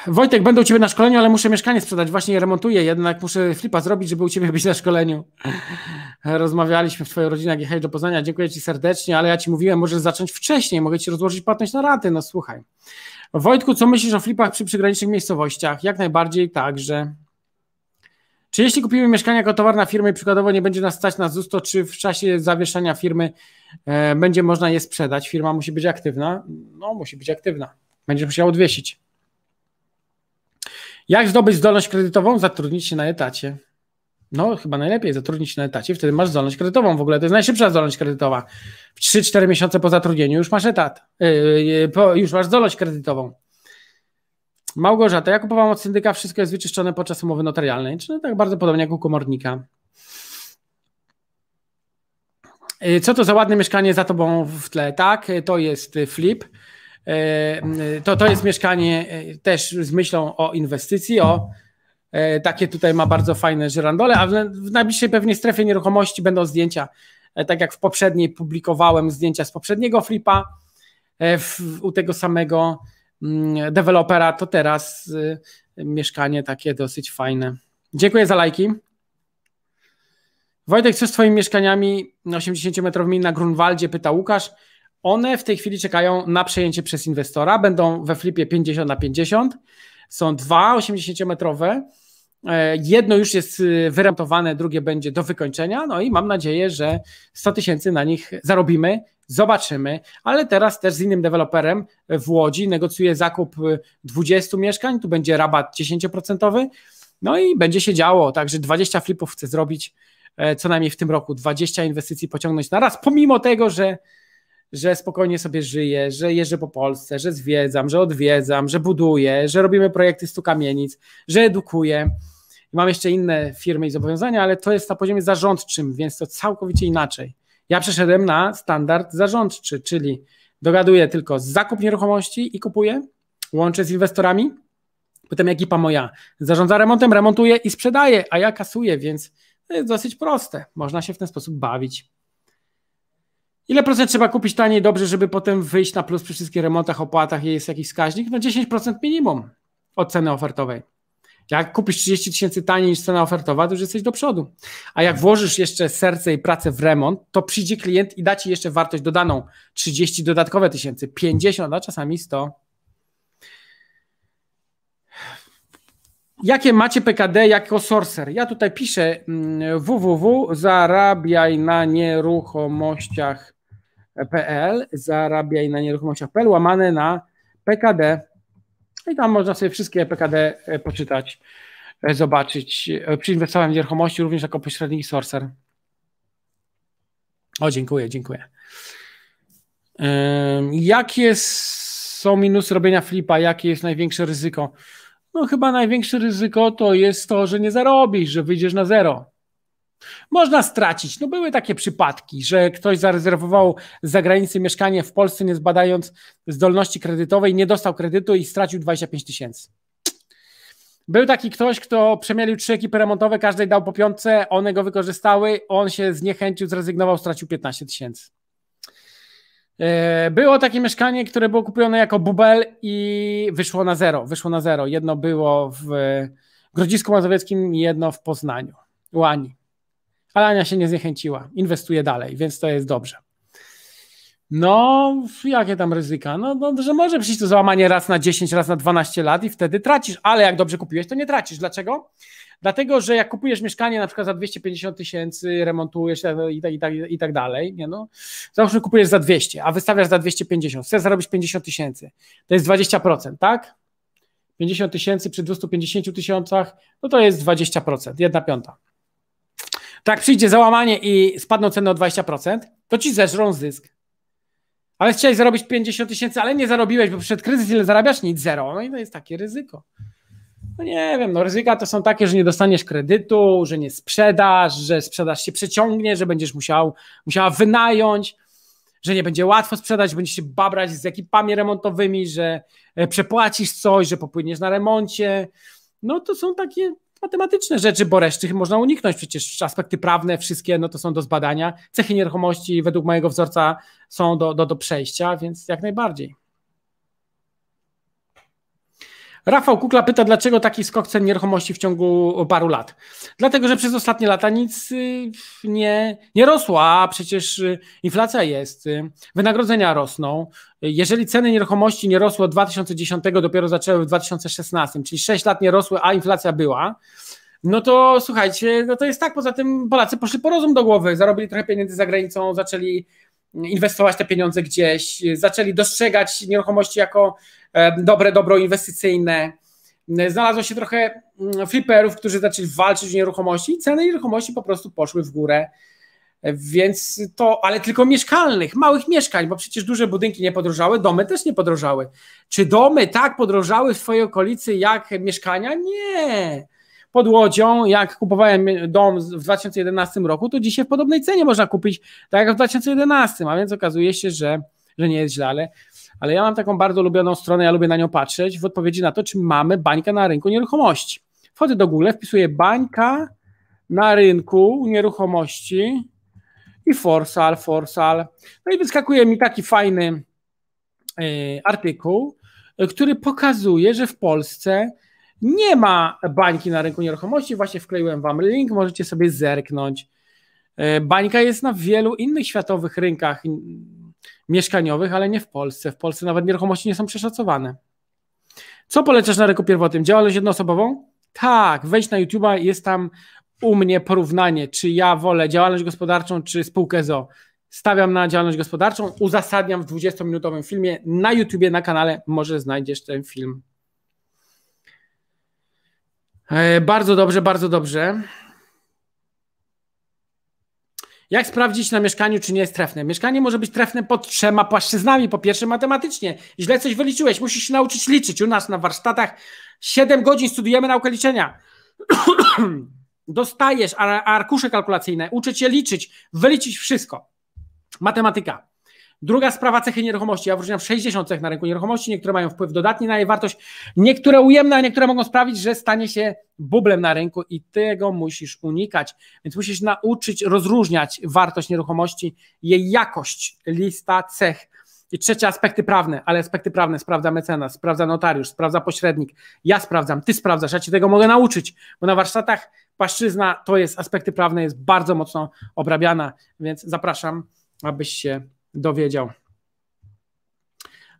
Wojtek, będę u Ciebie na szkoleniu, ale muszę mieszkanie sprzedać. Właśnie je remontuję, jednak muszę flipa zrobić, żeby u Ciebie być na szkoleniu. Rozmawialiśmy w Twojej rodzinie, jak jechać do Poznania. Dziękuję Ci serdecznie, ale ja Ci mówiłem, możesz zacząć wcześniej, mogę Ci rozłożyć płatność na raty. No słuchaj. Wojtku, co myślisz o flipach przy przygranicznych miejscowościach? Jak najbardziej tak, że... Czy jeśli kupimy mieszkanie jako towar na firmę i przykładowo nie będzie nas stać na ZUS, to czy w czasie zawieszania firmy e, będzie można je sprzedać? Firma musi być aktywna? No, musi być aktywna. będzie musiał odwiesić. Jak zdobyć zdolność kredytową? Zatrudnić się na etacie. No, chyba najlepiej zatrudnić się na etacie, wtedy masz zdolność kredytową. W ogóle to jest najszybsza zdolność kredytowa. W 3-4 miesiące po zatrudnieniu już masz etat, yy, po, już masz zdolność kredytową. Małgorzata, ja kupowałam od syndyka, wszystko jest wyczyszczone podczas umowy notarialnej, czyli no tak bardzo podobnie jak u komornika. Yy, co to za ładne mieszkanie za tobą w tle? Tak, to jest flip. E, to, to jest mieszkanie e, też z myślą o inwestycji, o e, takie tutaj ma bardzo fajne żyrandole, a w najbliższej pewnie strefie nieruchomości będą zdjęcia, tak jak w poprzedniej publikowałem zdjęcia z poprzedniego flipa w, u tego samego mm, dewelopera, to teraz mieszkanie takie dosyć fajne. Dziękuję za lajki. Wojtek, co z twoimi mieszkaniami 80 metrowymi na Grunwaldzie? Pyta Łukasz. One w tej chwili czekają na przejęcie przez inwestora, będą we flipie 50 na 50. Są dwa 80-metrowe. E, jedno już jest y, wyremontowane, drugie będzie do wykończenia. No i mam nadzieję, że 100 tysięcy na nich zarobimy, zobaczymy. Ale teraz też z innym deweloperem w Łodzi negocjuję zakup 20 y, mieszkań. Tu będzie rabat 10%. No i będzie się działo. Także 20 flipów chcę zrobić e, co najmniej w tym roku. 20 inwestycji pociągnąć na raz, pomimo tego, że że spokojnie sobie żyję, że jeżdżę po Polsce, że zwiedzam, że odwiedzam, że buduję, że robimy projekty stu kamienic, że edukuję. Mam jeszcze inne firmy i zobowiązania, ale to jest na poziomie zarządczym, więc to całkowicie inaczej. Ja przeszedłem na standard zarządczy, czyli dogaduję tylko zakup nieruchomości i kupuję, łączę z inwestorami, potem ekipa moja zarządza remontem, remontuje i sprzedaje, a ja kasuję, więc to e, jest dosyć proste. Można się w ten sposób bawić. Ile procent trzeba kupić taniej dobrze, żeby potem wyjść na plus przy wszystkich remontach, opłatach i jest jakiś wskaźnik? No 10% minimum od ceny ofertowej. Jak kupisz 30 tysięcy taniej niż cena ofertowa, to już jesteś do przodu. A jak włożysz jeszcze serce i pracę w remont, to przyjdzie klient i da ci jeszcze wartość dodaną 30 dodatkowe tysięcy, 50, a czasami 100. Jakie macie PKD jako sorcer? Ja tutaj piszę mm, www, zarabiaj na nieruchomościach E, PL, zarabiaj na nieruchomościach.pl, łamane na PKD. No I tam można sobie wszystkie PKD e, poczytać, e, zobaczyć. Przyinwestowałem w nieruchomości również jako pośrednik sorcer. O, dziękuję, dziękuję. Jakie są minusy robienia flipa? Jakie jest największe ryzyko? No chyba największe ryzyko to jest to, że nie zarobisz, że wyjdziesz na zero. Można stracić. No były takie przypadki, że ktoś zarezerwował z zagranicy mieszkanie w Polsce, nie zbadając zdolności kredytowej, nie dostał kredytu i stracił 25 tysięcy. Był taki ktoś, kto przemielił trzy ekipy remontowe, każdej dał po piątce, one go wykorzystały, on się zniechęcił, zrezygnował, stracił 15 tysięcy. E, było takie mieszkanie, które było kupione jako bubel i wyszło na zero. Wyszło na zero. Jedno było w Grodzisku Mazowieckim, jedno w Poznaniu, Łani. Ale Ania się nie zniechęciła, inwestuje dalej, więc to jest dobrze. No, jakie tam ryzyka? No, no, że może przyjść to załamanie raz na 10, raz na 12 lat i wtedy tracisz, ale jak dobrze kupiłeś, to nie tracisz. Dlaczego? Dlatego, że jak kupujesz mieszkanie na przykład za 250 tysięcy, remontujesz e, i tak, i tak, i tak dalej, nie no, załóżmy kupujesz za 200, a wystawiasz za 250, chcesz zarobić 50 tysięcy, to jest 20%, tak? 50 tysięcy przy 250 tysiącach, no to jest 20%, jedna piąta. Tak przyjdzie załamanie i spadną ceny o 20%, to ci zeżrą zysk. Ale chciałeś zarobić 50 tysięcy, ale nie zarobiłeś, bo przed kryzys ile zarabiasz? Nic, zero. No i to jest takie ryzyko. No nie wiem, no ryzyka to są takie, że nie dostaniesz kredytu, że nie sprzedasz, że sprzedaż się przeciągnie, że będziesz musiał, musiała wynająć, że nie będzie łatwo sprzedać, będziesz się babrać z ekipami remontowymi, że e, przepłacisz coś, że popłyniesz na remoncie. No to są takie matematyczne rzeczy, bo reszty można uniknąć. Przecież aspekty prawne, wszystkie no to są do zbadania. Cechy nieruchomości według mojego wzorca są do, do, do przejścia, więc jak najbardziej. Rafał Kukla pyta, dlaczego taki skok cen nieruchomości w ciągu paru lat? Dlatego, że przez ostatnie lata nic y, nie, nie rosło, a przecież y, inflacja jest, y, wynagrodzenia rosną. Jeżeli ceny nieruchomości nie rosły od 2010, dopiero zaczęły w 2016, czyli 6 lat nie rosły, a inflacja była, no to słuchajcie, no to jest tak. Poza tym Polacy poszli po rozum do głowy, zarobili trochę pieniędzy za granicą, zaczęli inwestować te pieniądze gdzieś, zaczęli dostrzegać nieruchomości jako dobre dobro inwestycyjne. Znalazło się trochę mm, fliperów, którzy zaczęli walczyć o nieruchomości i ceny nieruchomości po prostu poszły w górę. Więc to, ale tylko mieszkalnych, małych mieszkań, bo przecież duże budynki nie podrożały, domy też nie podrożały. Czy domy tak podrożały w swojej okolicy jak mieszkania? Nie. Pod Łodzią, jak kupowałem dom w 2011 roku, to dzisiaj w podobnej cenie można kupić, tak jak w 2011, a więc okazuje się, że, że nie jest źle, ale ale ja mam taką bardzo ulubioną stronę, ja lubię na nią patrzeć w odpowiedzi na to, czy mamy bańkę na rynku nieruchomości. Wchodzę do Google, wpisuję bańka na rynku nieruchomości i forsal, forsal. No i wyskakuje mi taki fajny e, artykuł, który pokazuje, że w Polsce nie ma bańki na rynku nieruchomości. Właśnie wkleiłem wam link, możecie sobie zerknąć. E, bańka jest na wielu innych światowych rynkach mieszkaniowych, ale nie w Polsce. W Polsce nawet nieruchomości nie są przeszacowane. Co polecasz na rynku pierwotnym? Działalność jednoosobową? Tak, wejdź na YouTube'a, jest tam u mnie porównanie, czy ja wolę działalność gospodarczą, czy spółkę ZO. Stawiam na działalność gospodarczą, uzasadniam w 20-minutowym filmie na YouTubie, na kanale, może znajdziesz ten film. E, bardzo dobrze, bardzo dobrze. Jak sprawdzić na mieszkaniu, czy nie jest trefne? Mieszkanie może być trefne pod trzema płaszczyznami. Po pierwsze, matematycznie. Źle coś wyliczyłeś, musisz się nauczyć liczyć. U nas na warsztatach 7 godzin studiujemy naukę liczenia. Dostajesz arkusze kalkulacyjne, uczy cię liczyć, wyliczyć wszystko. Matematyka. Druga sprawa cechy nieruchomości. Ja wróciłem 60 cech na rynku nieruchomości. Niektóre mają wpływ dodatni na jej wartość, niektóre ujemne, a niektóre mogą sprawić, że stanie się bublem na rynku i tego musisz unikać. Więc musisz nauczyć rozróżniać wartość nieruchomości, jej jakość, lista cech. I trzecie aspekty prawne, ale aspekty prawne sprawdza mecenas, sprawdza notariusz, sprawdza pośrednik. Ja sprawdzam, ty sprawdzasz, ja cię tego mogę nauczyć, bo na warsztatach płaszczyzna to jest aspekty prawne, jest bardzo mocno obrabiana, więc zapraszam, abyś się dowiedział.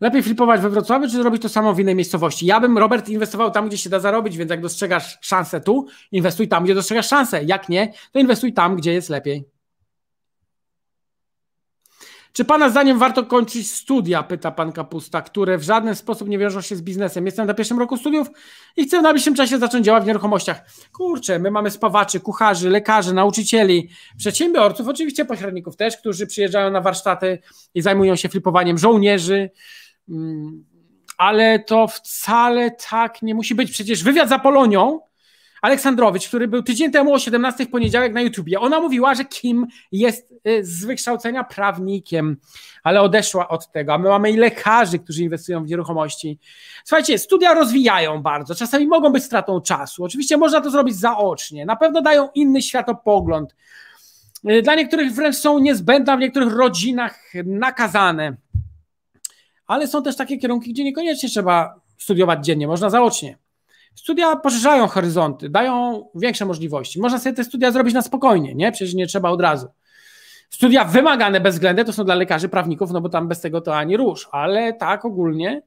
Lepiej flipować we Wrocławiu, czy zrobić to samo w innej miejscowości? Ja bym, Robert, inwestował tam, gdzie się da zarobić, więc jak dostrzegasz szansę tu, inwestuj tam, gdzie dostrzegasz szansę. Jak nie, to inwestuj tam, gdzie jest lepiej. Czy Pana zdaniem warto kończyć studia, pyta Pan Kapusta, które w żaden sposób nie wiążą się z biznesem? Jestem na pierwszym roku studiów i chcę w najbliższym czasie zacząć działać w nieruchomościach. Kurczę, my mamy spawaczy, kucharzy, lekarzy, nauczycieli, przedsiębiorców, oczywiście pośredników też, którzy przyjeżdżają na warsztaty i zajmują się flipowaniem żołnierzy, mm, ale to wcale tak nie musi być. Przecież wywiad za Polonią Aleksandrowicz, który był tydzień temu o 17 poniedziałek na YouTubie. Ona mówiła, że Kim jest y, z wykształcenia prawnikiem, ale odeszła od tego. A my mamy i lekarzy, którzy inwestują w nieruchomości. Słuchajcie, studia rozwijają bardzo, czasami mogą być stratą czasu. Oczywiście można to zrobić zaocznie, na pewno dają inny światopogląd. Y, dla niektórych wręcz są niezbędne, w niektórych rodzinach nakazane. Ale są też takie kierunki, gdzie niekoniecznie trzeba studiować dziennie, można zaocznie. Studia poszerzają horyzonty, dają większe możliwości. Można sobie te studia zrobić na spokojnie, nie? Przecież nie trzeba od razu. Studia wymagane bezwzględne to są dla lekarzy, prawników, no bo tam bez tego to ani rusz, ale tak ogólnie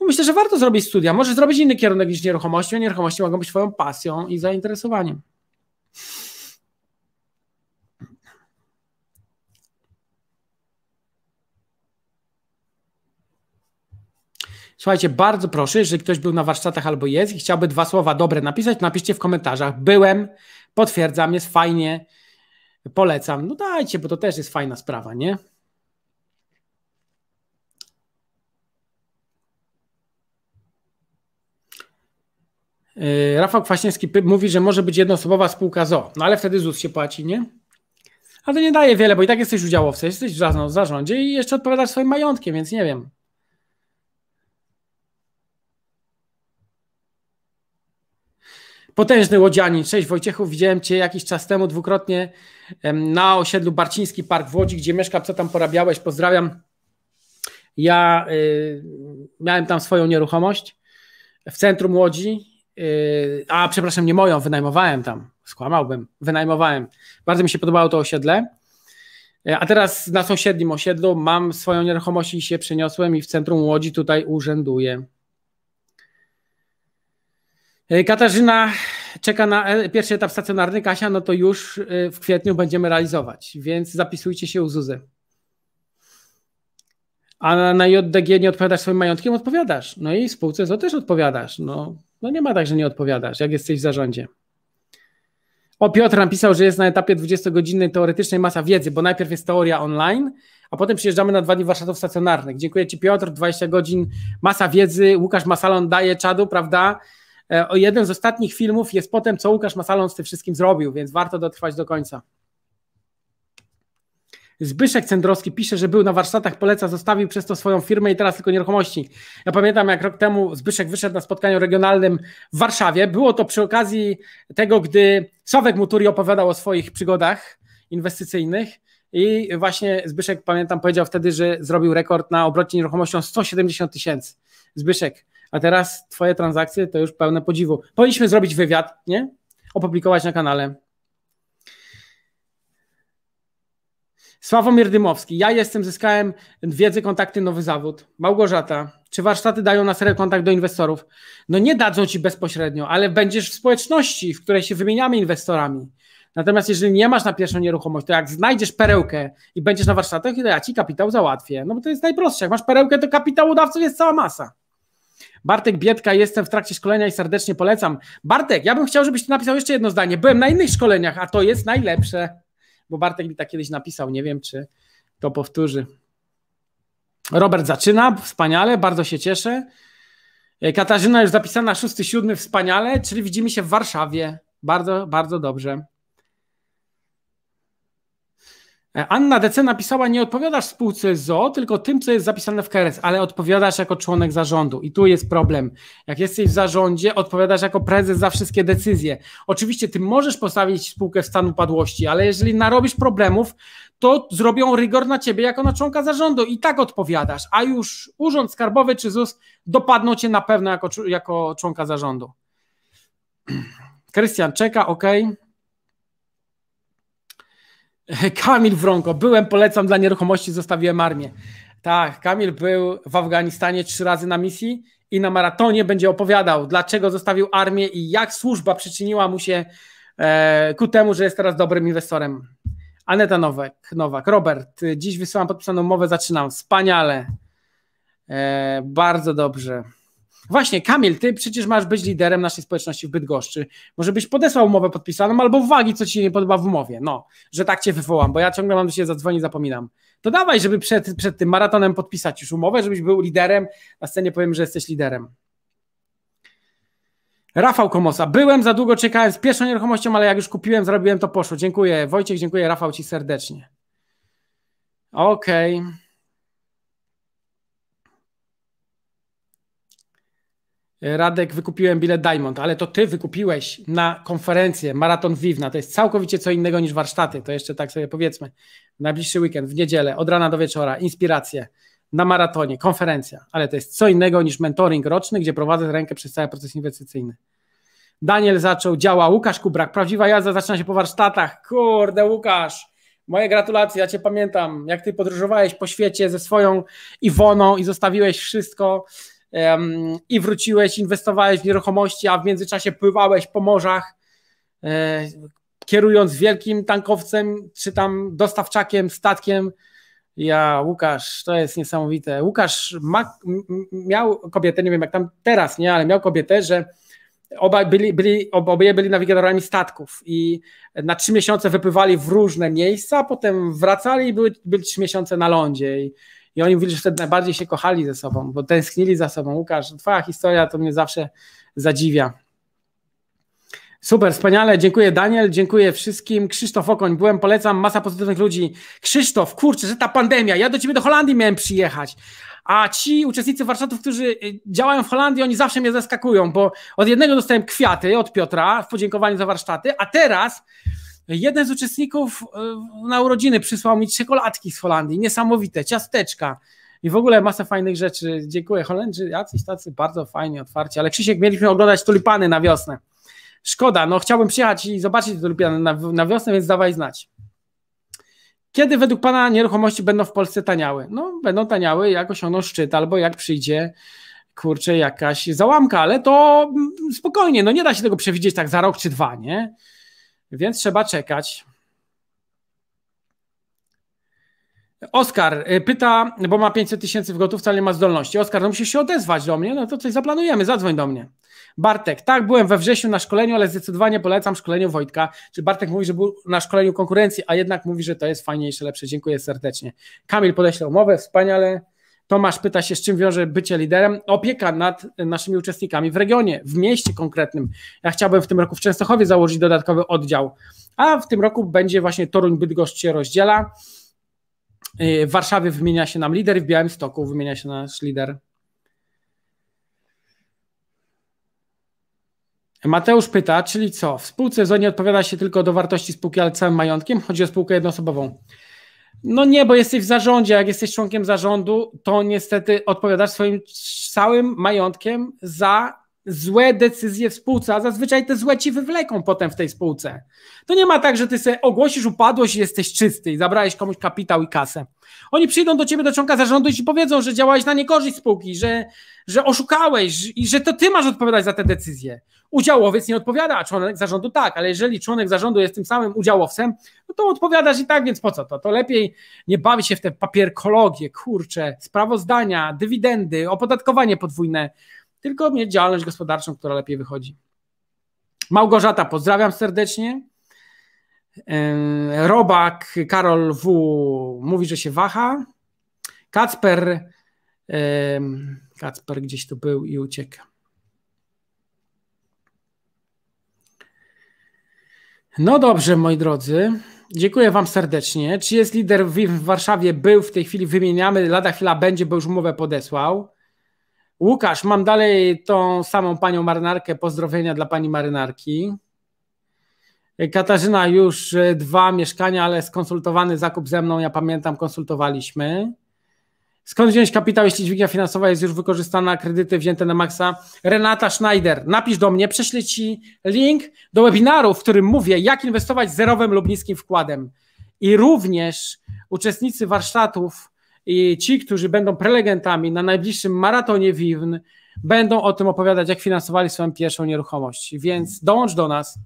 no myślę, że warto zrobić studia. Może zrobić inny kierunek niż nieruchomości, a nieruchomości mogą być Twoją pasją i zainteresowaniem. Słuchajcie, bardzo proszę, jeżeli ktoś był na warsztatach albo jest i chciałby dwa słowa dobre napisać, napiszcie w komentarzach. Byłem, potwierdzam, jest fajnie, polecam. No dajcie, bo to też jest fajna sprawa, nie? Yy, Rafał Kwaśniewski mówi, że może być jednoosobowa spółka ZO, no ale wtedy ZUS się płaci, nie? Ale to nie daje wiele, bo i tak jesteś udziałowcem, jesteś w zarządzie i jeszcze odpowiadasz swoim majątkiem, więc nie wiem. Potężny łodzianin. Cześć Wojciechów, widziałem Cię jakiś czas temu dwukrotnie na osiedlu Barciński Park w Łodzi, gdzie mieszka. Co tam porabiałeś? Pozdrawiam. Ja y, miałem tam swoją nieruchomość w centrum Łodzi. Y, a, przepraszam, nie moją, wynajmowałem tam. Skłamałbym, wynajmowałem. Bardzo mi się podobało to osiedle. E, a teraz na sąsiednim osiedlu mam swoją nieruchomość i się przeniosłem i w centrum Łodzi tutaj urzęduję. E, Katarzyna czeka na e, pierwszy etap stacjonarny, Kasia, no to już e, w kwietniu będziemy realizować, więc zapisujcie się u Zuzy. A na JDG nie odpowiadasz swoim majątkiem? Odpowiadasz. No i spółce to też odpowiadasz. No, no nie ma tak, że nie odpowiadasz, jak jesteś w zarządzie. O, Piotr napisał, że jest na etapie 20-godzinnej teoretycznej masa wiedzy, bo najpierw jest teoria online, a potem przyjeżdżamy na dwa dni warsztatów stacjonarnych. Dziękuję Ci, Piotr, 20 godzin, masa wiedzy. Łukasz Masalon daje czadu, prawda? E, o jeden z ostatnich filmów jest potem, co Łukasz Masalon z tym wszystkim zrobił, więc warto dotrwać do końca. Zbyszek Cendrowski pisze, że był na warsztatach, poleca, zostawił przez to swoją firmę i teraz tylko nieruchomości. Ja pamiętam, jak rok temu Zbyszek wyszedł na spotkaniu regionalnym w Warszawie. Było to przy okazji tego, gdy Sławek Muturi opowiadał o swoich przygodach inwestycyjnych. I właśnie Zbyszek, pamiętam, powiedział wtedy, że zrobił rekord na obrocie nieruchomością 170 tysięcy. Zbyszek, a teraz twoje transakcje to już pełne podziwu. Powinniśmy zrobić wywiad, nie? Opublikować na kanale. Sławomir Dymowski. Ja jestem, zyskałem wiedzę, kontakty, nowy zawód. Małgorzata. Czy warsztaty dają na serio kontakt do inwestorów? No nie dadzą ci bezpośrednio, ale będziesz w społeczności, w której się wymieniamy inwestorami. Natomiast jeżeli nie masz na pierwszą nieruchomość, to jak znajdziesz perełkę i będziesz na warsztatach, to ja ci kapitał załatwię. No bo to jest najprostsze. Jak masz perełkę, to kapitałodawców jest cała masa. Bartek Biedka, jestem w trakcie szkolenia i serdecznie polecam. Bartek, ja bym chciał, żebyś napisał jeszcze jedno zdanie. Byłem na innych szkoleniach, a to jest najlepsze, bo Bartek mi tak kiedyś napisał, nie wiem, czy to powtórzy. Robert zaczyna, wspaniale, bardzo się cieszę. E, Katarzyna już zapisana 6-7, wspaniale, czyli widzimy się w Warszawie. Bardzo, bardzo dobrze. E, Anna DC napisała, nie odpowiadasz spółce ZO, tylko tym, co jest zapisane w KRS, ale odpowiadasz jako członek zarządu. I tu jest problem. Jak jesteś w zarządzie, odpowiadasz jako prezes za wszystkie decyzje. Oczywiście ty możesz postawić spółkę w stan upadłości, ale jeżeli narobisz problemów, to zrobią rygor na ciebie jako na członka zarządu i tak odpowiadasz, a już Urząd Skarbowy czy ZUS dopadną cię na pewno jako, jako członka zarządu. Krystian czeka, okej. Okay. Kamil Wronko, byłem, polecam dla nieruchomości, zostawiłem armię. Tak, Kamil był w Afganistanie trzy razy na misji i na maratonie będzie opowiadał, dlaczego zostawił armię i jak służba przyczyniła mu się e, ku temu, że jest teraz dobrym inwestorem. Aneta Nowak, Nowak. Robert, dziś wysyłam podpisaną umowę, zaczynam. Wspaniale. E, bardzo dobrze. Właśnie, Kamil, ty przecież masz być liderem naszej społeczności w Bydgoszczy. Może byś podesłał umowę podpisaną albo uwagi, co ci nie podoba w umowie. No, że tak cię wywołam, bo ja ciągle mam do ciebie zadzwonić, zapominam. To dawaj, żeby przed, przed tym maratonem podpisać już umowę, żebyś był liderem. Na scenie powiem, że jesteś liderem. Rafał Komosa. Byłem, za długo czekałem z pierwszą nieruchomością, ale jak już kupiłem, zrobiłem, to poszło. Dziękuję. Wojciech, dziękuję. Rafał ci serdecznie. Okej. Okay. E, Radek, wykupiłem bilet Diamond, ale to ty wykupiłeś na konferencję Maraton Vivna. To jest całkowicie co innego niż warsztaty. To jeszcze tak sobie powiedzmy. Najbliższy weekend, w niedzielę, od rana do wieczora, inspiracje na maratonie, konferencja, ale to jest co innego niż mentoring roczny, gdzie prowadzę rękę przez cały proces inwestycyjny. Daniel zaczął, działa. Łukasz Kubrak, prawdziwa jazda zaczyna się po warsztatach. Kurde, Łukasz, moje gratulacje, ja Cię pamiętam, jak Ty podróżowałeś po świecie ze swoją Iwoną i zostawiłeś wszystko i wróciłeś, inwestowałeś w nieruchomości, a w międzyczasie pływałeś po morzach, e, kierując wielkim tankowcem czy tam dostawczakiem, statkiem. Ja, Łukasz, to jest niesamowite. Łukasz ma, miał kobietę, nie wiem jak tam teraz, nie, ale miał kobietę, że obaj byli, byli, oboje byli nawigatorami statków i na trzy miesiące wypływali w różne miejsca, a potem wracali i były, byli trzy miesiące na lądzie. I i oni mówili, że wtedy najbardziej się kochali ze sobą, bo tęsknili za sobą. Łukasz, twoja historia to mnie zawsze zadziwia. Super, wspaniale. Dziękuję Daniel, dziękuję wszystkim. Krzysztof Okoń, byłem, polecam, masa pozytywnych ludzi. Krzysztof, kurczę, że ta pandemia. Ja do ciebie do Holandii miałem przyjechać. A ci uczestnicy warsztatów, którzy y, działają w Holandii, oni zawsze mnie zaskakują, bo od jednego dostałem kwiaty od Piotra w podziękowaniu za warsztaty, a teraz Jeden z uczestników e, na urodziny przysłał mi czekoladki z Holandii, niesamowite, ciasteczka i w ogóle masę fajnych rzeczy. Dziękuję. Holendrzy jacyś tacy bardzo fajni, otwarci, ale Krzysiek, mieliśmy oglądać tulipany na wiosnę. Szkoda, no chciałbym przyjechać i zobaczyć tulipany na, na wiosnę, więc dawaj znać. Kiedy według Pana nieruchomości będą w Polsce taniały? No, będą taniały, jak osiągną szczyt, albo jak przyjdzie, kurczę, jakaś załamka, ale to mm, spokojnie, no nie da się tego przewidzieć tak za rok czy dwa, nie? Więc trzeba czekać. Oskar y, pyta, bo ma 500 tysięcy w gotówce, ale nie ma zdolności. Oskar, no musisz się odezwać do mnie, no to coś zaplanujemy, zadzwoń do mnie. Bartek, tak, byłem we wrześniu na szkoleniu, ale zdecydowanie polecam szkoleniu Wojtka. Czy Bartek mówi, że był na szkoleniu konkurencji, a jednak mówi, że to jest fajniejsze, lepsze. Dziękuję serdecznie. Kamil podeśle umowę, wspaniale. Tomasz pyta się, z czym wiąże bycie liderem? Opieka nad naszymi uczestnikami w regionie, w mieście konkretnym. Ja chciałbym w tym roku w Częstochowie założyć dodatkowy oddział, a w tym roku będzie właśnie Toruń, Bydgoszcz się rozdziela. Y, w Warszawie wymienia się nam lider, w Białymstoku wymienia się nasz lider. Mateusz pyta, czyli co? W spółce nie odpowiada się tylko do wartości spółki, ale całym majątkiem? Chodzi o spółkę jednoosobową. No nie, bo jesteś w zarządzie. Jak jesteś członkiem zarządu, to niestety odpowiadasz swoim całym majątkiem za złe decyzje w spółce, a zazwyczaj te złe ci wywleką potem w tej spółce. To nie ma tak, że ty sobie ogłosisz upadłość i jesteś czysty i zabrałeś komuś kapitał i kasę. Oni przyjdą do ciebie do członka zarządu i ci powiedzą, że działałeś na niekorzyść spółki, że że oszukałeś i że to ty masz odpowiadać za te decyzje. Udziałowiec nie odpowiada, a członek zarządu tak, ale jeżeli członek zarządu jest tym samym udziałowcem, no to odpowiadasz i tak, więc po co to? To lepiej nie bawi się w te papierkologie, kurcze, sprawozdania, dywidendy, opodatkowanie podwójne, tylko mieć działalność gospodarczą, która lepiej wychodzi. Małgorzata, pozdrawiam serdecznie. Yy, Robak Karol W mówi, że się waha. Kacper. Yy, Kacper gdzieś tu był i uciekł. No dobrze, moi drodzy. Dziękuję Wam serdecznie. Czy jest lider w Warszawie? Był w tej chwili, wymieniamy. Lada chwila będzie, bo już umowę podesłał. Łukasz, mam dalej tą samą panią marynarkę. Pozdrowienia dla pani marynarki. Katarzyna, już e, dwa mieszkania, ale skonsultowany zakup ze mną. Ja pamiętam, konsultowaliśmy. Skąd wziąć kapitał, jeśli dźwignia finansowa jest już wykorzystana, kredyty wzięte na maksa? Renata Schneider, napisz do mnie, prześlę Ci link do webinaru, w którym mówię, jak inwestować zerowym lub niskim wkładem. I również uczestnicy warsztatów i ci, którzy będą prelegentami na najbliższym maratonie WIWN, będą o tym opowiadać, jak finansowali swoją pierwszą nieruchomość. Więc dołącz do nas.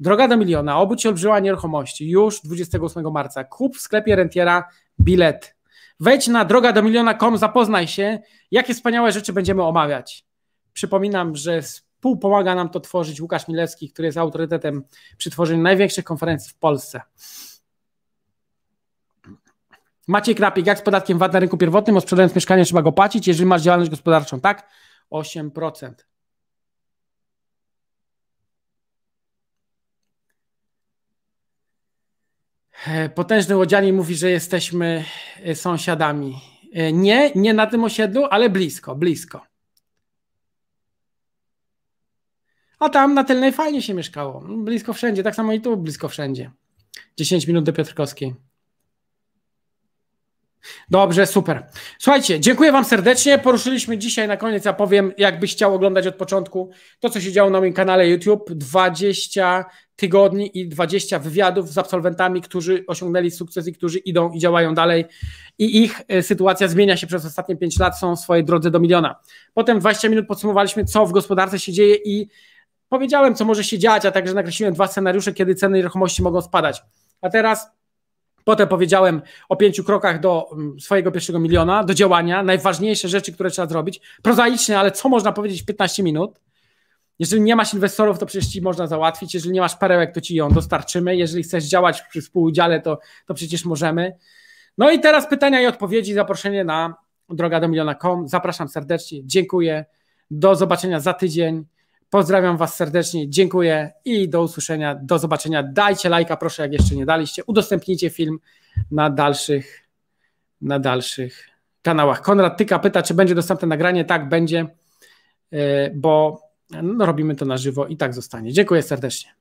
Droga do miliona, obudź się nieruchomości już 28 marca. Kup w sklepie rentiera bilet Wejdź na droga do miliona.com, zapoznaj się, jakie wspaniałe rzeczy będziemy omawiać. Przypominam, że współpomaga nam to tworzyć Łukasz Milewski, który jest autorytetem przy tworzeniu największych konferencji w Polsce. Maciej Krapik, jak z podatkiem VAT na rynku pierwotnym? O sprzedając mieszkanie trzeba go płacić, jeżeli masz działalność gospodarczą, tak? 8%. E, potężny łodzianin mówi, że jesteśmy e, sąsiadami. E, nie, nie na tym osiedlu, ale blisko, blisko. A tam na tylnej fajnie się mieszkało. Blisko wszędzie, tak samo i tu blisko wszędzie. 10 minut do Piotrkowskiej. Dobrze, super. Słuchajcie, dziękuję Wam serdecznie. Poruszyliśmy dzisiaj na koniec, ja powiem, jakbyś chciał oglądać od początku to, co się działo na moim kanale YouTube. 20 tygodni i 20 wywiadów z absolwentami, którzy osiągnęli sukces i którzy idą i działają dalej. I ich e, sytuacja zmienia się przez ostatnie 5 lat, są w swojej drodze do miliona. Potem 20 minut podsumowaliśmy, co w gospodarce się dzieje i powiedziałem, co może się dziać, a także nakreśliłem dwa scenariusze, kiedy ceny nieruchomości mogą spadać. A teraz Potem powiedziałem o pięciu krokach do mm, swojego pierwszego miliona, do działania, najważniejsze rzeczy, które trzeba zrobić. Prozaicznie, ale co można powiedzieć w 15 minut? Jeżeli nie masz inwestorów, to przecież ci można załatwić. Jeżeli nie masz perełek, to ci ją dostarczymy. Jeżeli chcesz działać przy współudziale, to, to przecież możemy. No i teraz pytania i odpowiedzi. Zaproszenie na drogadomiliona.com. Zapraszam serdecznie. Dziękuję. Do zobaczenia za tydzień. Pozdrawiam Was serdecznie, dziękuję i do usłyszenia, do zobaczenia. Dajcie lajka, proszę, jak jeszcze nie daliście. Udostępnijcie film na dalszych, na dalszych kanałach. Konrad Tyka pyta, czy będzie dostępne nagranie. Tak, będzie, e, bo no, robimy to na żywo i tak zostanie. Dziękuję serdecznie.